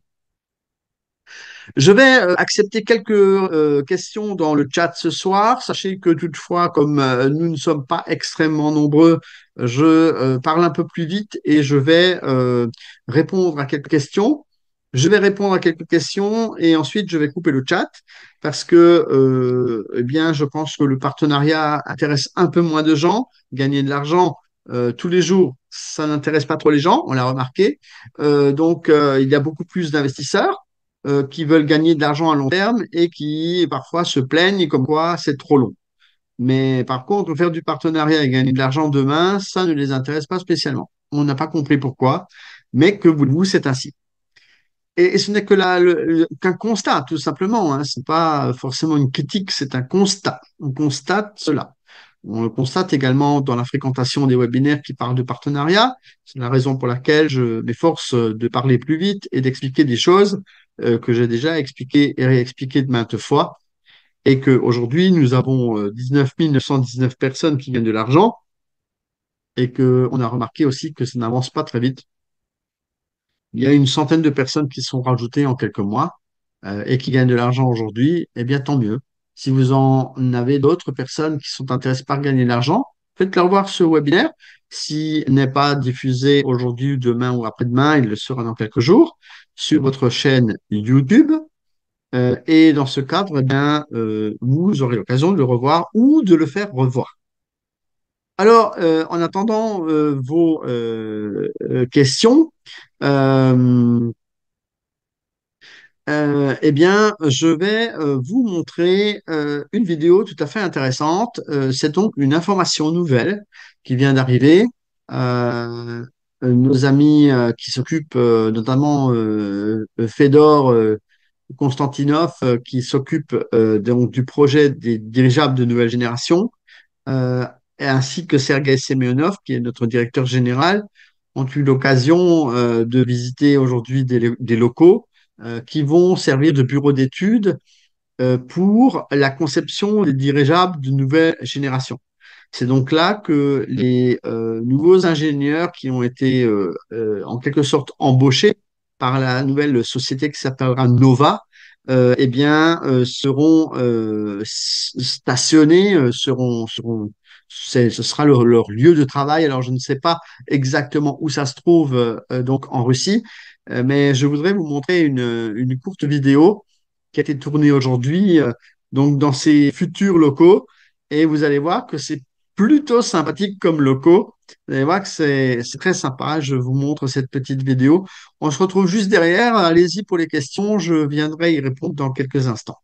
Je vais euh, accepter quelques euh, questions dans le chat ce soir. Sachez que toutefois, comme nous ne sommes pas extrêmement nombreux, je parle un peu plus vite et je vais répondre à quelques questions. Je vais répondre à quelques questions et ensuite je vais couper le chat parce que euh, eh bien, je pense que le partenariat intéresse un peu moins de gens. Gagner de l'argent euh, tous les jours, ça n'intéresse pas trop les gens, on l'a remarqué. Euh, donc il y a beaucoup plus d'investisseurs qui veulent gagner de l'argent à long terme et qui parfois se plaignent comme quoi c'est trop long. Mais par contre, faire du partenariat et gagner de l'argent demain, ça ne les intéresse pas spécialement. On n'a pas compris pourquoi, mais que vous c'est ainsi et, ce n'est que qu'un constat, tout simplement. Hein. C'est pas forcément une critique, c'est un constat. On constate cela. On le constate également dans la fréquentation des webinaires qui parlent de partenariat. C'est la raison pour laquelle je m'efforce de parler plus vite et d'expliquer des choses euh, que j'ai déjà expliquées et réexpliquées de maintes fois. Et qu'aujourd'hui, nous avons 19 euh, 919 personnes qui gagnent de l'argent. Et qu'on a remarqué aussi que ça n'avance pas très vite il y a une centaine de personnes qui sont rajoutées en quelques mois euh, et qui gagnent de l'argent aujourd'hui, eh bien tant mieux. Si vous en avez d'autres personnes qui sont intéressées par gagner de l'argent, faites-leur voir ce webinaire. S'il n'est pas diffusé aujourd'hui, demain ou après-demain, il le sera dans quelques jours sur votre chaîne YouTube. Euh, et dans ce cadre, eh bien, euh, vous aurez l'occasion de le revoir ou de le faire revoir. Alors, en attendant vos questions, euh, euh, eh bien, je vais euh, vous montrer une vidéo tout à fait intéressante. c'est donc une information nouvelle qui vient d'arriver. nos amis qui s'occupent notamment Fedor Konstantinov, qui s'occupe donc du projet des dirigeables de nouvelle génération, ainsi que Sergei Semyonov, qui est notre directeur général, ont eu l'occasion euh, de visiter aujourd'hui des, locaux euh, qui vont servir de bureau d'études euh, pour la conception des dirigeables de nouvelle génération. C'est donc là que les nouveaux ingénieurs qui ont été en quelque sorte embauchés par la nouvelle société qui s'appellera Nova, eh bien, seront stationnés, seront, seront ce sera leur, lieu de travail. Alors, je ne sais pas exactement où ça se trouve euh, euh, donc en Russie, euh, mais je voudrais vous montrer une, une, courte vidéo qui a été tournée aujourd'hui donc dans ces futurs locaux. Et vous allez voir que c'est plutôt sympathique comme locaux. Vous allez voir que c'est très sympa. Je vous montre cette petite vidéo. On se retrouve juste derrière. Allez-y pour les questions. Je viendrai y répondre dans quelques instants.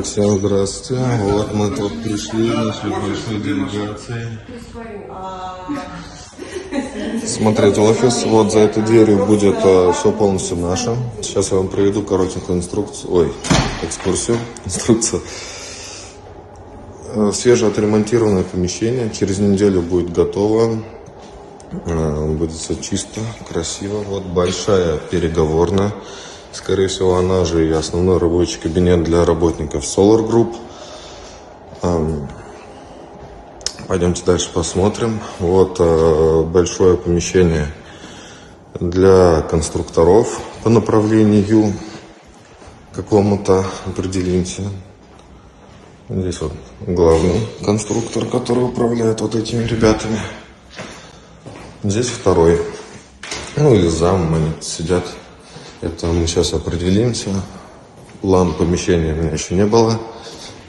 Всем здравствуйте. Вот мы тут пришли, нашей большой делегации. Смотреть офис. Вот за этой дверью будет э, все полностью наше. Сейчас я вам приведу коротенькую инструкцию. Ой, экскурсию. Инструкцию. Э, свеже отремонтированное помещение. Через неделю будет готово. Э, будет все чисто, красиво. Вот большая переговорная. Скорее всего, она же и основной рабочий кабинет для работников Solar Group. Эм, пойдемте дальше посмотрим. Вот э, большое помещение для конструкторов по направлению какому-то определимся. Здесь вот главный конструктор, который управляет вот этими ребятами. Здесь второй. Ну или зам, они сидят. Это мы сейчас определимся. План помещения у меня еще не было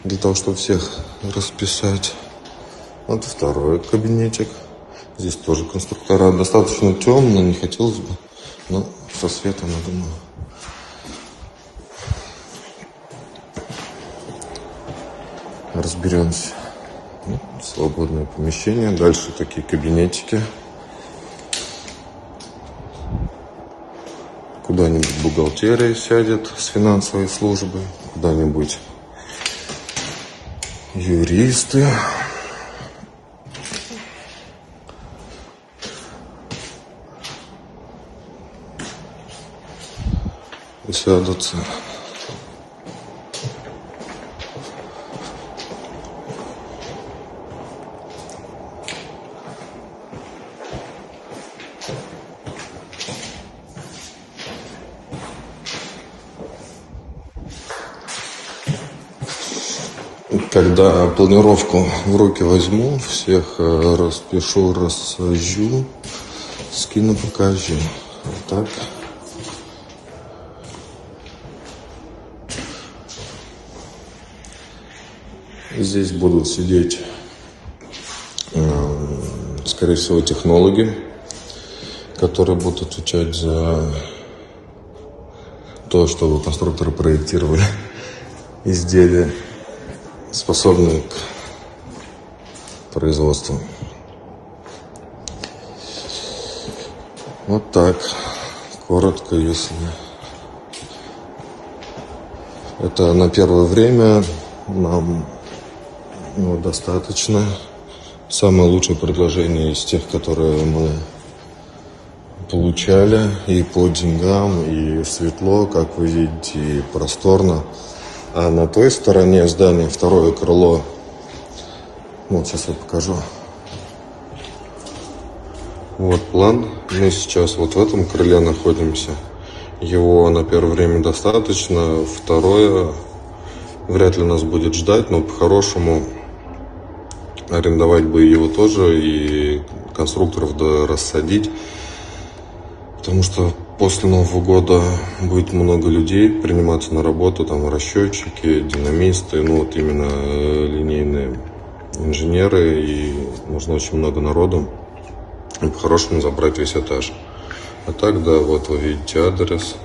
для того, чтобы всех расписать. Вот второй кабинетик. Здесь тоже конструктора достаточно темно, не хотелось бы, но со светом, я думаю. Разберемся. Ну, свободное помещение. Дальше такие кабинетики. куда-нибудь бухгалтерия сядет с финансовой службы, куда-нибудь юристы. сядутся когда планировку в руки возьму, всех э, распишу, рассажу, скину, покажу. так. Здесь будут сидеть, эм, скорее всего, технологи, которые будут отвечать за то, чтобы конструкторы проектировали изделия способны к производству. Вот так, коротко, если. Это на первое время нам ну, достаточно. Самое лучшее предложение из тех, которые мы получали и по деньгам, и светло, как вы видите, и просторно. А на той стороне здания второе крыло. Вот сейчас я покажу. Вот план. Мы сейчас вот в этом крыле находимся. Его на первое время достаточно. Второе вряд ли нас будет ждать, но по-хорошему арендовать бы его тоже и конструкторов да рассадить. Потому что После Нового года будет много людей приниматься на работу, там расчетчики, динамисты, ну вот именно э, линейные инженеры, и нужно очень много народу, по-хорошему забрать весь этаж. А так, да, вот вы видите адрес,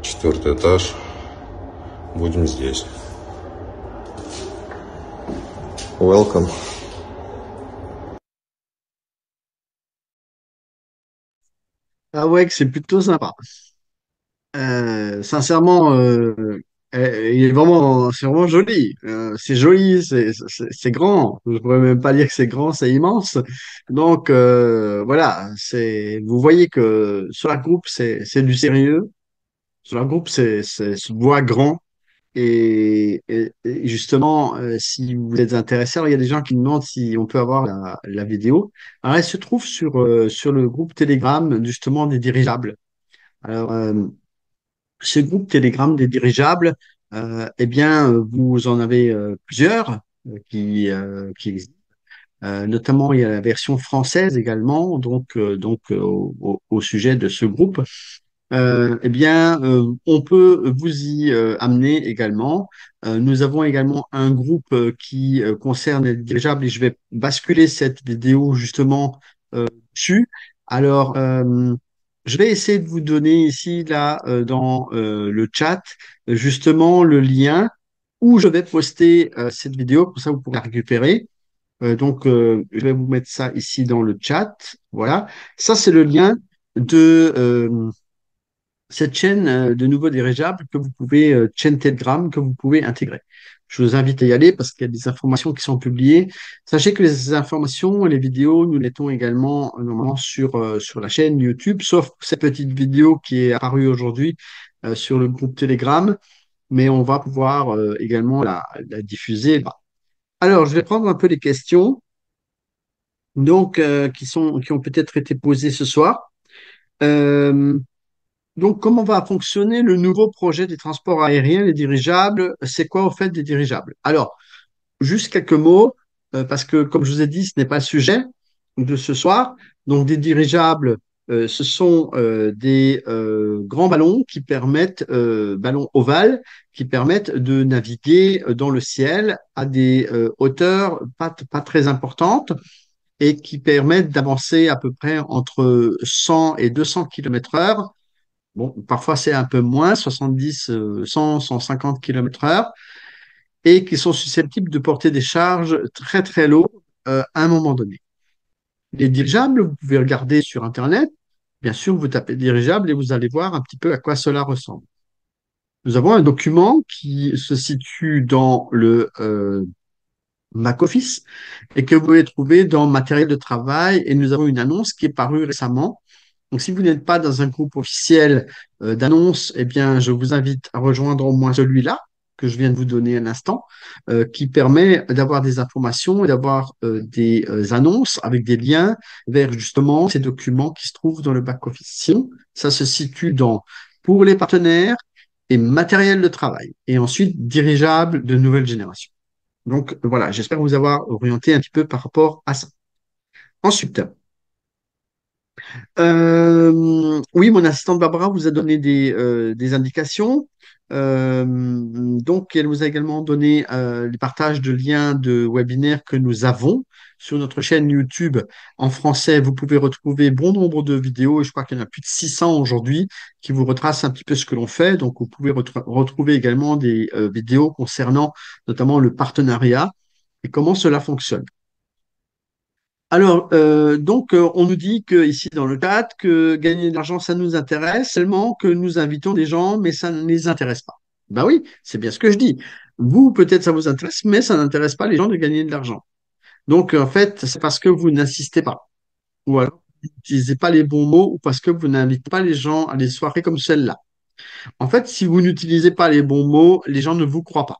четвертый этаж, будем здесь. Welcome. Ah ouais, que c'est plutôt sympa. Euh, sincèrement, euh, eh, il est vraiment, c'est vraiment joli. Euh, c'est joli, c'est c'est- grand. Je pourrais même pas dire que c'est grand, c'est immense. Donc voilà, c'est vous voyez que sur la groupe c'est c'est du sérieux. Sur la groupe c'est c'est se grand. Et, et, justement, euh, si vous êtes intéressé, alors il y a des gens qui demandent si on peut avoir la, la vidéo. Alors elle se trouve sur euh, sur le groupe Telegram justement des dirigeables. Alors euh, ce groupe Telegram des dirigeables, eh bien vous en avez plusieurs qui qui existent. Euh, notamment, il y a la version française également, donc, donc au, au, sujet de ce groupe euh, eh bien, euh, on peut vous y euh, amener également. Euh, nous avons également un groupe qui concerne les dirigeables et je vais basculer cette vidéo justement dessus. Alors, je vais essayer de vous donner ici, là, dans le chat, justement le lien où je vais poster cette vidéo, Pour ça vous pourrez la récupérer donc, je vais vous mettre ça ici dans le chat. Voilà. Ça, c'est le lien de, cette chaîne euh, de nouveaux dirigeables que vous pouvez, euh, chaîne Telegram, que vous pouvez intégrer. Je vous invite à y aller parce qu'il y a des informations qui sont publiées. Sachez que les informations, les vidéos, nous les mettons également euh, normalement sur, sur la chaîne YouTube, sauf cette petite vidéo qui est apparue aujourd'hui sur le groupe Telegram, mais on va pouvoir également la, diffuser Alors, je vais prendre un peu les questions donc qui sont qui ont peut-être été posées ce soir. Euh, donc, comment va fonctionner le nouveau projet des transports aériens, les dirigeables C'est quoi au fait des dirigeables Alors, juste quelques mots, euh, parce que comme je vous ai dit, ce n'est pas le sujet de ce soir. Donc, des dirigeables, euh, ce sont euh, des grands ballons qui permettent, ballons ovales, qui permettent de naviguer dans le ciel à des hauteurs pas, pas, très importantes et qui permettent d'avancer à peu près entre 100 et 200 km heure Bon, parfois c'est un peu moins, 70, 100, 150 km heure, et qui sont susceptibles de porter des charges très très lourdes euh, à un moment donné. Les dirigeables, vous pouvez regarder sur Internet, bien sûr, vous tapez dirigeable et vous allez voir un petit peu à quoi cela ressemble. Nous avons un document qui se situe dans le euh, Mac Office et que vous pouvez trouver dans matériel de travail. Et nous avons une annonce qui est parue récemment donc, si vous n'êtes pas dans un groupe officiel euh, d'annonces, eh bien, je vous invite à rejoindre au moins celui-là que je viens de vous donner un instant, euh, qui permet d'avoir des informations et d'avoir euh, des annonces avec des liens vers justement ces documents qui se trouvent dans le back-office. Ça se situe dans pour les partenaires et matériel de travail, et ensuite dirigeable de nouvelle génération. Donc voilà, j'espère vous avoir orienté un petit peu par rapport à ça. Ensuite, euh, oui, mon assistante Barbara vous a donné des, euh, indications. Euh, donc, elle vous a également donné les partages de liens de webinaires que nous avons sur notre chaîne YouTube en français. Vous pouvez retrouver bon nombre de vidéos, je crois qu'il y en a plus de 600 aujourd'hui, qui vous retracent un petit peu ce que l'on fait. Donc, vous pouvez retrouver également des vidéos concernant notamment le partenariat et comment cela fonctionne. Alors, euh, donc, euh, on nous dit que ici dans le chat que gagner de l'argent, ça nous intéresse, seulement que nous invitons des gens, mais ça ne les intéresse pas. Ben oui, c'est bien ce que je dis. Vous, peut-être, ça vous intéresse, mais ça n'intéresse pas les gens de gagner de l'argent. Donc, en fait, c'est parce que vous n'insistez pas. Ou alors, vous n'utilisez pas les bons mots, ou parce que vous n'invitez pas les gens à des soirées comme celle-là. En fait, si vous n'utilisez pas les bons mots, les gens ne vous croient pas.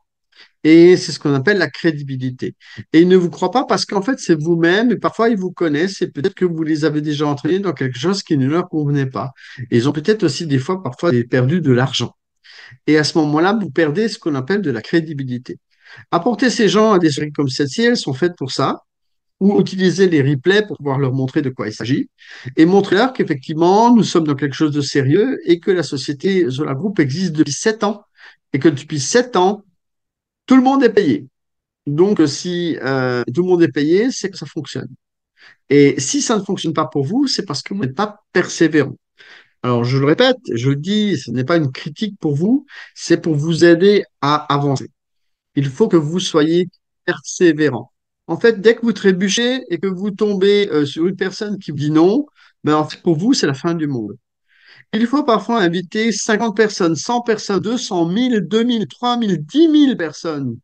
Et c'est ce qu'on appelle la crédibilité. Et ils ne vous croient pas parce qu'en fait, c'est vous-même, et parfois ils vous connaissent, et peut-être que vous les avez déjà entraînés dans quelque chose qui ne leur convenait pas. ils ont peut-être aussi des fois, parfois, perdu de l'argent. Et à ce moment-là, vous perdez ce qu'on appelle de la crédibilité. Apporter ces gens à des séries comme celle-ci, elles sont faites pour ça, ou utiliser les replays pour pouvoir leur montrer de quoi il s'agit, et montrer leur qu'effectivement, nous sommes dans quelque chose de sérieux et que la société Zola Group existe depuis sept ans, et que depuis sept ans, tout le monde est payé. Donc, euh, si euh, tout le monde est payé, c'est que ça fonctionne. Et si ça ne fonctionne pas pour vous, c'est parce que vous n'êtes pas persévérant. Alors, je le répète, je le dis, ce n'est pas une critique pour vous, c'est pour vous aider à avancer. Il faut que vous soyez persévérant. En fait, dès que vous trébuchez et que vous tombez euh, sur une personne qui vous dit non, ben, pour vous, c'est la fin du monde. Il faut parfois inviter 50 personnes, 100 personnes, 200, 1000, 2000, 3000, 10 000 personnes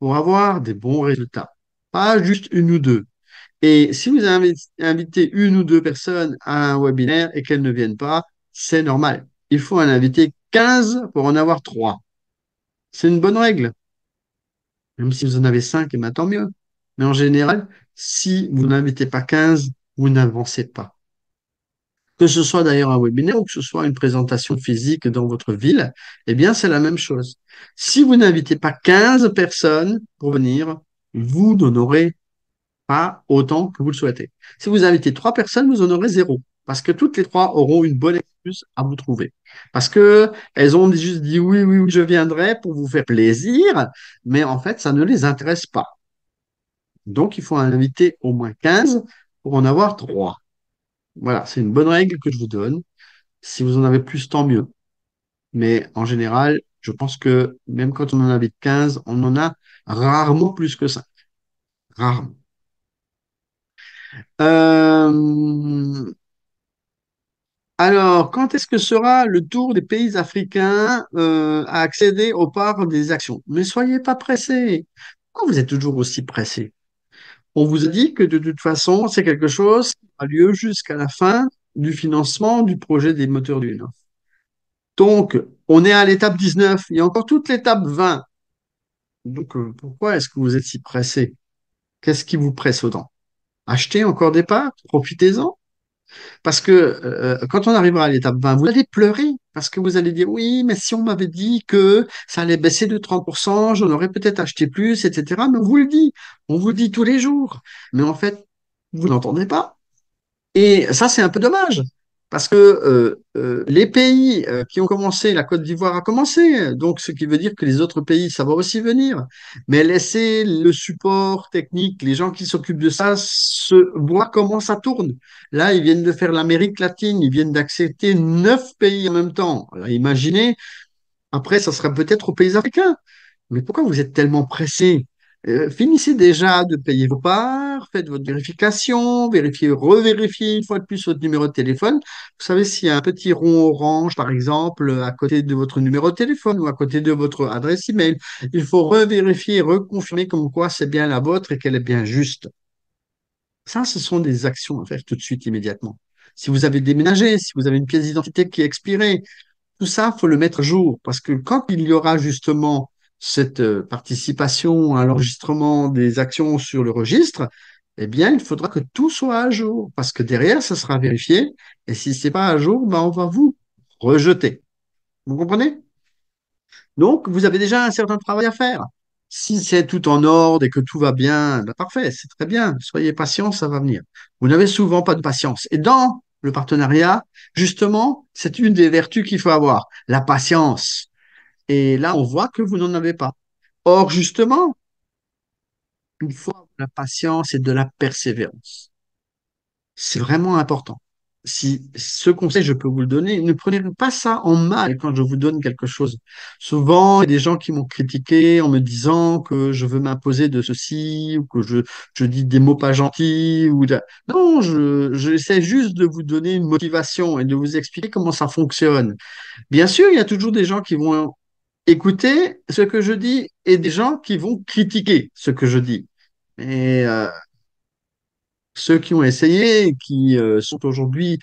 pour avoir des bons résultats. Pas juste une ou deux. Et si vous invitez une ou deux personnes à un webinaire et qu'elles ne viennent pas, c'est normal. Il faut en inviter 15 pour en avoir 3. C'est une bonne règle. Même si vous en avez 5, et eh ben, tant mieux. Mais en général, si vous n'invitez pas 15, vous n'avancez pas que ce soit d'ailleurs un webinaire ou que ce soit une présentation physique dans votre ville, eh bien, c'est la même chose. Si vous n'invitez pas 15 personnes pour venir, vous n'honorez pas autant que vous le souhaitez. Si vous invitez trois personnes, vous honorez zéro. Parce que toutes les trois auront une bonne excuse à vous trouver. Parce que elles ont juste dit oui, oui, je viendrai pour vous faire plaisir, mais en fait, ça ne les intéresse pas. Donc, il faut inviter au moins 15 pour en avoir trois. Voilà, c'est une bonne règle que je vous donne. Si vous en avez plus, tant mieux. Mais en général, je pense que même quand on en a vite 15, on en a rarement plus que 5. Rarement. Euh, alors, quand est-ce que sera le tour des pays africains euh, à accéder aux parts des actions Mais soyez pas pressés. Pourquoi vous êtes toujours aussi pressés on vous a dit que de toute façon, c'est quelque chose qui a lieu jusqu'à la fin du financement du projet des moteurs d'une. Donc, on est à l'étape 19. Il y a encore toute l'étape 20. Donc, euh, pourquoi est-ce que vous êtes si pressé Qu'est-ce qui vous presse autant Achetez encore des parts, profitez-en. Parce que euh, quand on arrivera à l'étape 20, vous allez pleurer parce que vous allez dire oui, mais si on m'avait dit que ça allait baisser de 30%, j'en aurais peut-être acheté plus, etc. Mais on vous le dit, on vous le dit tous les jours. Mais en fait, vous n'entendez pas. Et ça, c'est un peu dommage. Parce que euh, euh, les pays euh, qui ont commencé, la Côte d'Ivoire a commencé, donc ce qui veut dire que les autres pays, ça va aussi venir. Mais laisser le support technique, les gens qui s'occupent de ça, se voir comment ça tourne. Là, ils viennent de faire l'Amérique latine, ils viennent d'accepter neuf pays en même temps. imaginez, après, ça sera peut-être aux pays africains. Mais pourquoi vous êtes tellement pressés euh, finissez déjà de payer vos parts, faites votre vérification, vérifiez, revérifiez une fois de plus votre numéro de téléphone. Vous savez s'il y a un petit rond orange, par exemple, à côté de votre numéro de téléphone ou à côté de votre adresse email. Il faut revérifier, reconfirmer comme quoi c'est bien la vôtre et qu'elle est bien juste. Ça, ce sont des actions à faire tout de suite, immédiatement. Si vous avez déménagé, si vous avez une pièce d'identité qui est expirée, tout ça, faut le mettre à jour parce que quand il y aura justement cette euh, participation à l'enregistrement des actions sur le registre, eh bien, il faudra que tout soit à jour, parce que derrière, ça sera vérifié, et si c'est pas à jour, ben, on va vous rejeter. Vous comprenez Donc, vous avez déjà un certain travail à faire. Si c'est tout en ordre et que tout va bien, ben parfait, c'est très bien. Soyez patient, ça va venir. Vous n'avez souvent pas de patience. Et dans le partenariat, justement, c'est une des vertus qu'il faut avoir, la patience. Et là, on voit que vous n'en avez pas. Or, justement, il faut de la patience et de la persévérance. C'est vraiment important. Si ce conseil, je peux vous le donner, ne prenez pas ça en mal quand je vous donne quelque chose. Souvent, il y a des gens qui m'ont critiqué en me disant que je veux m'imposer de ceci, ou que je, je dis des mots pas gentils, ou non, je, j'essaie juste de vous donner une motivation et de vous expliquer comment ça fonctionne. Bien sûr, il y a toujours des gens qui vont Écoutez, ce que je dis et des gens qui vont critiquer ce que je dis. Mais euh, ceux qui ont essayé, qui euh, sont aujourd'hui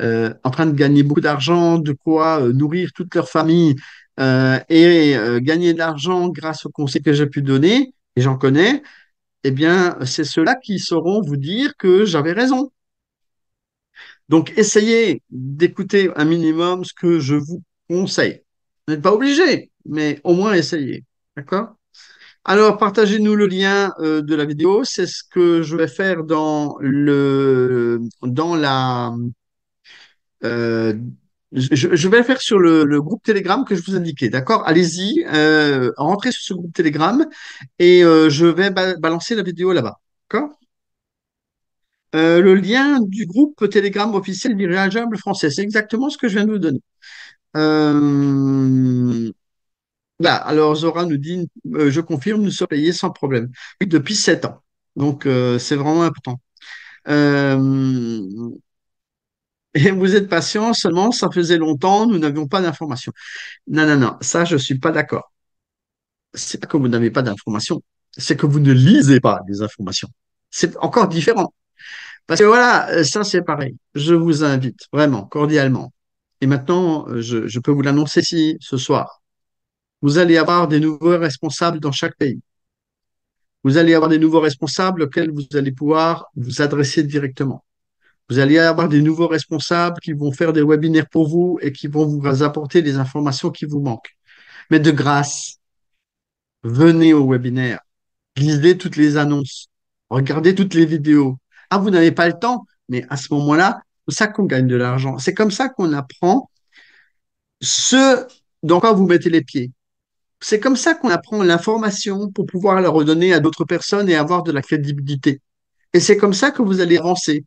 euh, en train de gagner beaucoup d'argent, de quoi nourrir toute leur famille et gagner de l'argent grâce aux conseils que j'ai pu donner, et j'en connais, eh bien, c'est ceux-là qui sauront vous dire que j'avais raison. Donc, essayez d'écouter un minimum ce que je vous conseille. Vous n'êtes pas obligé, mais au moins essayez. D'accord Alors, partagez-nous le lien euh, de la vidéo. C'est ce que je vais faire dans le dans la. Euh, je, vais le faire sur le, groupe Telegram que je vous indiquais, d'accord Allez-y, euh, rentrez sur ce groupe Telegram et je vais balancer la vidéo là-bas, d'accord le lien du groupe Telegram officiel dirigeable français. C'est exactement ce que je viens de vous donner. Euh alors Zora nous dit, euh, je confirme, nous sommes payés sans problème depuis sept ans. Donc euh, c'est vraiment important. Euh, et vous êtes patient, seulement ça faisait longtemps, nous n'avions pas d'informations. Non, non, non, ça je ne suis pas d'accord. C'est pas que vous n'avez pas d'informations, c'est que vous ne lisez pas des informations. C'est encore différent. Parce que voilà, ça c'est pareil. Je vous invite vraiment cordialement. Et maintenant, je, je peux vous l'annoncer si ce soir vous allez avoir des nouveaux responsables dans chaque pays. Vous allez avoir des nouveaux responsables auxquels vous allez pouvoir vous adresser directement. Vous allez avoir des nouveaux responsables qui vont faire des webinaires pour vous et qui vont vous apporter les informations qui vous manquent. Mais de grâce, venez au webinaire, lisez toutes les annonces, regardez toutes les vidéos. Ah, vous n'avez pas le temps, mais à ce moment-là, c'est ça qu'on gagne de l'argent. C'est comme ça qu'on apprend ce dans quoi vous mettez les pieds. C'est comme ça qu'on apprend l'information pour pouvoir la redonner à d'autres personnes et avoir de la crédibilité. Et c'est comme ça que vous allez avancer.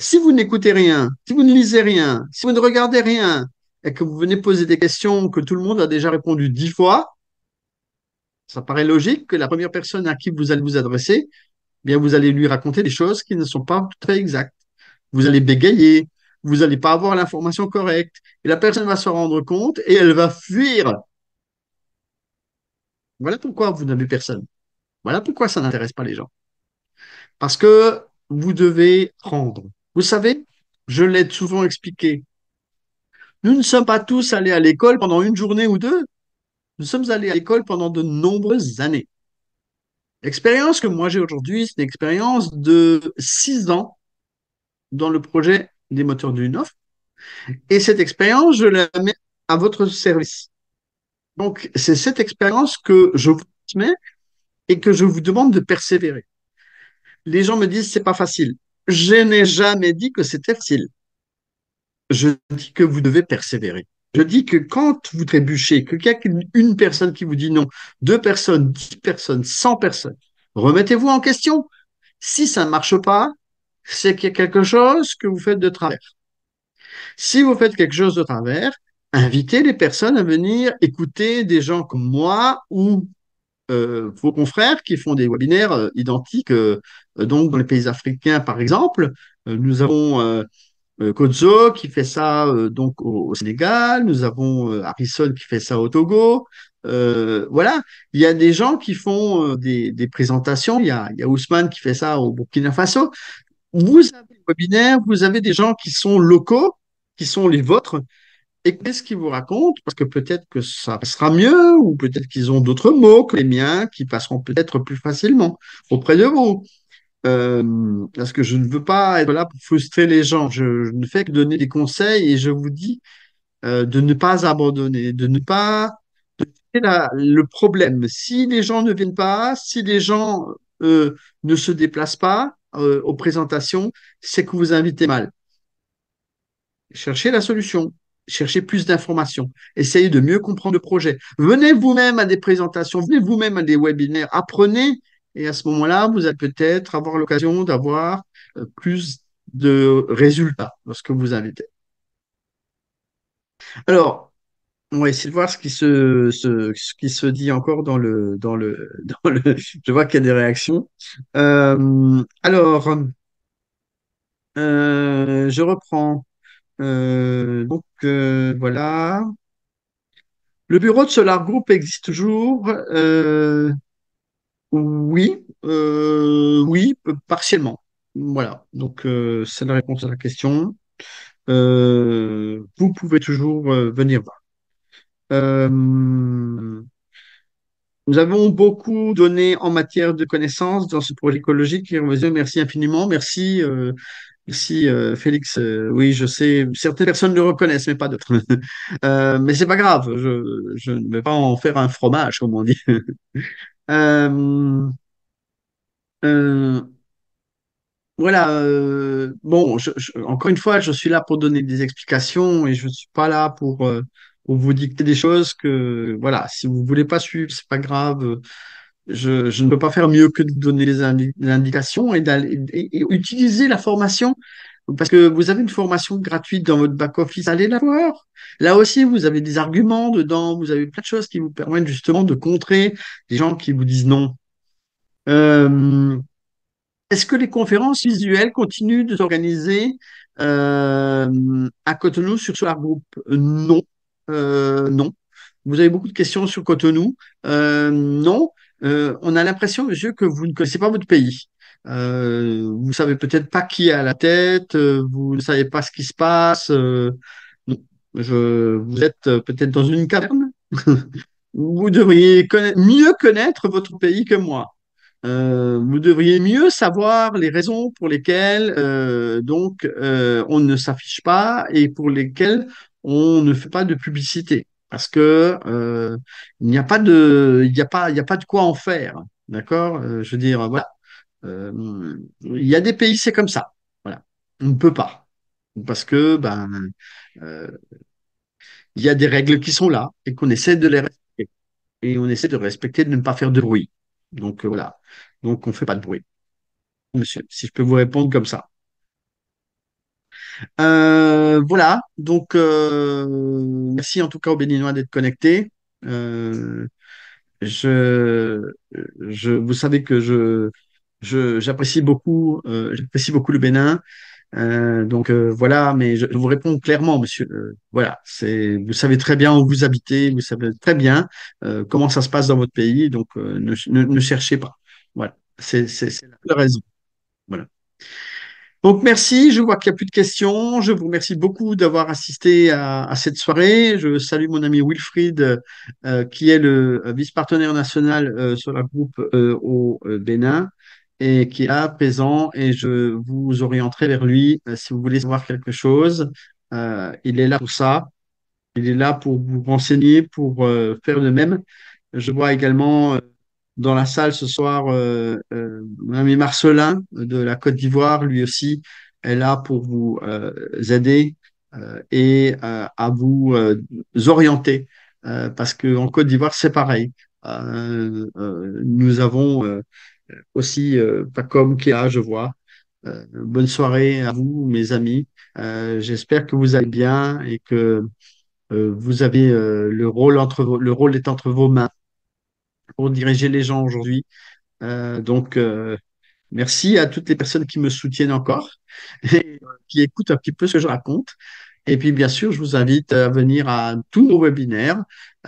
Si vous n'écoutez rien, si vous ne lisez rien, si vous ne regardez rien, et que vous venez poser des questions que tout le monde a déjà répondu dix fois, ça paraît logique que la première personne à qui vous allez vous adresser, eh bien vous allez lui raconter des choses qui ne sont pas très exactes. Vous allez bégayer, vous n'allez pas avoir l'information correcte, et la personne va se rendre compte et elle va fuir voilà pourquoi vous n'avez personne. Voilà pourquoi ça n'intéresse pas les gens. Parce que vous devez rendre. Vous savez, je l'ai souvent expliqué. Nous ne sommes pas tous allés à l'école pendant une journée ou deux. Nous sommes allés à l'école pendant de nombreuses années. L'expérience que moi j'ai aujourd'hui, c'est une expérience de six ans dans le projet des moteurs d'une offre. Et cette expérience, je la mets à votre service. Donc, c'est cette expérience que je vous mets et que je vous demande de persévérer. Les gens me disent c'est pas facile. Je n'ai jamais dit que c'était facile. Je dis que vous devez persévérer. Je dis que quand vous trébuchez, que qu'il y a une personne qui vous dit non, deux personnes, dix personnes, cent personnes, remettez-vous en question. Si ça ne marche pas, c'est qu'il y a quelque chose que vous faites de travers. Si vous faites quelque chose de travers, inviter les personnes à venir écouter des gens comme moi ou euh, vos confrères qui font des webinaires euh, identiques, euh, donc dans les pays africains par exemple. nous avons Kozo qui fait ça donc au, Sénégal, nous avons Harrison qui fait ça au Togo. voilà, il y a des gens qui font des, présentations, il y, a, il y a Ousmane qui fait ça au Burkina Faso. Vous avez des webinaires, vous avez des gens qui sont locaux, qui sont les vôtres, qu'est-ce qu'ils vous racontent Parce que peut-être que ça passera mieux, ou peut-être qu'ils ont d'autres mots que les miens qui passeront peut-être plus facilement auprès de vous. Euh, parce que je ne veux pas être là pour frustrer les gens. Je, ne fais que donner des conseils et je vous dis euh, de ne pas abandonner, de ne pas c'est le problème. Si les gens ne viennent pas, si les gens euh, ne se déplacent pas aux présentations, c'est que vous invitez mal. Cherchez la solution cherchez plus d'informations, essayez de mieux comprendre le projet. Venez vous-même à des présentations, venez vous-même à des webinaires, apprenez, et à ce moment-là, vous allez peut-être avoir l'occasion d'avoir euh, plus de résultats lorsque vous invitez. Alors, on va essayer de voir ce qui se, ce, qui se dit encore dans le, dans le, Je vois qu'il y a des réactions. Euh, alors, euh, je reprends. Euh, donc euh, voilà. Le bureau de Solar Group existe toujours. Euh, oui, oui, partiellement. Voilà. Donc c'est la réponse à la question. vous pouvez toujours venir voir. nous avons beaucoup donné en matière de connaissances dans ce projet écologique. Merci infiniment. Merci Merci, euh, Félix, euh, oui, je sais, certaines personnes le reconnaissent, mais pas d'autres. Mais euh, mais c'est pas grave, je, ne vais pas en faire un fromage, comme on dit. voilà, bon, encore une fois, je suis là pour donner des explications et je ne suis pas là pour, vous dicter des choses que, voilà, si vous ne voulez pas suivre, c'est pas grave je, ne peux pas faire mieux que de donner les, indications et, d'utiliser utiliser la formation. Parce que vous avez une formation gratuite dans votre back-office, allez la voir. Là aussi, vous avez des arguments dedans, vous avez plein de choses qui vous permettent justement de contrer les gens qui vous disent non. Euh, est-ce que les conférences visuelles continuent de s'organiser euh, à Cotonou sur Solar Group Non. Euh, non. Vous avez beaucoup de questions sur Cotonou Non euh, on a l'impression, monsieur, que vous ne connaissez pas votre pays. Euh, vous savez peut-être pas qui est à la tête, euh, vous ne savez pas ce qui se passe. Euh, vous êtes peut-être dans une caverne. vous devriez mieux connaître votre pays que moi. vous devriez mieux savoir les raisons pour lesquelles donc on ne s'affiche pas et pour lesquelles on ne fait pas de publicité parce que euh, il n'y a pas de, il a pas, il a pas de quoi en faire, d'accord euh, Je veux dire, voilà, euh, il y a des pays c'est comme ça, voilà, on ne peut pas parce que ben il y a des règles qui sont là et qu'on essaie de les respecter et on essaie de respecter de ne pas faire de bruit. Donc voilà, donc on fait pas de bruit, monsieur. Si je peux vous répondre comme ça. Euh, voilà, donc euh, merci en tout cas aux Béninois d'être connectés. Euh, je, je, vous savez que je, je j'apprécie beaucoup, j'apprécie beaucoup le Bénin. donc voilà, mais je, vous réponds clairement, monsieur. voilà, c'est vous savez très bien où vous habitez, vous savez très bien comment ça se passe dans votre pays, donc ne, ne, cherchez pas. Voilà, c'est, c'est, c'est la raison. Voilà. Donc merci, je vois qu'il n'y a plus de questions. Je vous remercie beaucoup d'avoir assisté à, à, cette soirée. Je salue mon ami Wilfried, euh, euh, qui est le euh, vice-partenaire national sur la groupe au Bénin et qui est là présent et je vous orienterai vers lui si vous voulez savoir quelque chose. il est là pour ça. Il est là pour vous renseigner, pour faire de même. Je vois également dans la salle ce soir, euh, euh, Marcelin euh, de la Côte d'Ivoire, lui aussi, est là pour vous euh, aider euh, et à vous orienter, parce qu'en Côte d'Ivoire, c'est pareil. nous avons aussi comme qui je vois. bonne soirée à vous, mes amis. J'espère que vous allez bien et que vous avez le rôle entre le rôle est entre vos mains pour diriger les gens aujourd'hui. Euh, donc, euh, merci à toutes les personnes qui me soutiennent encore et euh, qui écoutent un petit peu ce que je raconte. Et puis, bien sûr, je vous invite à venir à tous nos webinaires.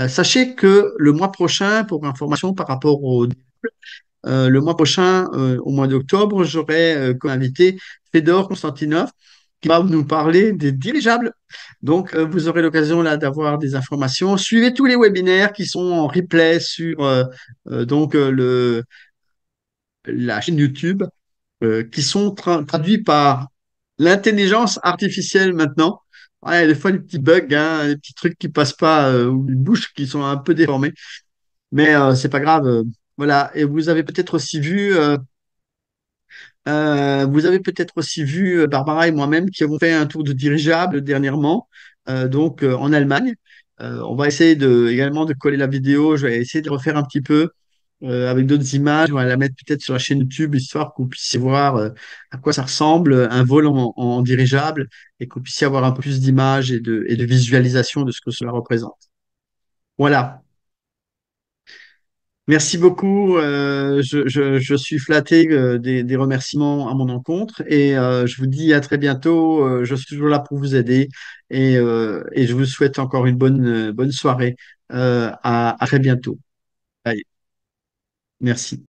sachez que le mois prochain, pour information par rapport au... le mois prochain, au mois d'octobre, j'aurai comme invité Fedor Konstantinov, qui va nous parler des dirigeables. Donc, euh, vous aurez l'occasion là d'avoir des informations. Suivez tous les webinaires qui sont en replay sur euh, euh, donc le la chaîne YouTube, qui sont traduits par l'intelligence artificielle maintenant. Ouais, des fois des petits bugs, des hein, petits trucs qui passent pas ou des bouches qui sont un peu déformées, mais c'est pas grave. voilà. Et vous avez peut-être aussi vu euh, vous avez peut-être aussi vu euh, Barbara et moi-même qui avons fait un tour de dirigeable dernièrement, euh, donc en Allemagne. on va essayer de, également de coller la vidéo. Je vais essayer de refaire un petit peu avec d'autres images. On va la mettre peut-être sur la chaîne YouTube histoire que vous puissiez voir à quoi ça ressemble un vol en, dirigeable et qu'on puisse puissiez avoir un peu plus d'images et de, et de visualisation de ce que cela représente. Voilà. Merci beaucoup. Euh, je, suis flatté euh, des, remerciements à mon encontre et euh, je vous dis à très bientôt. je suis toujours là pour vous aider et, je vous souhaite encore une bonne, bonne soirée. À, très bientôt. Merci.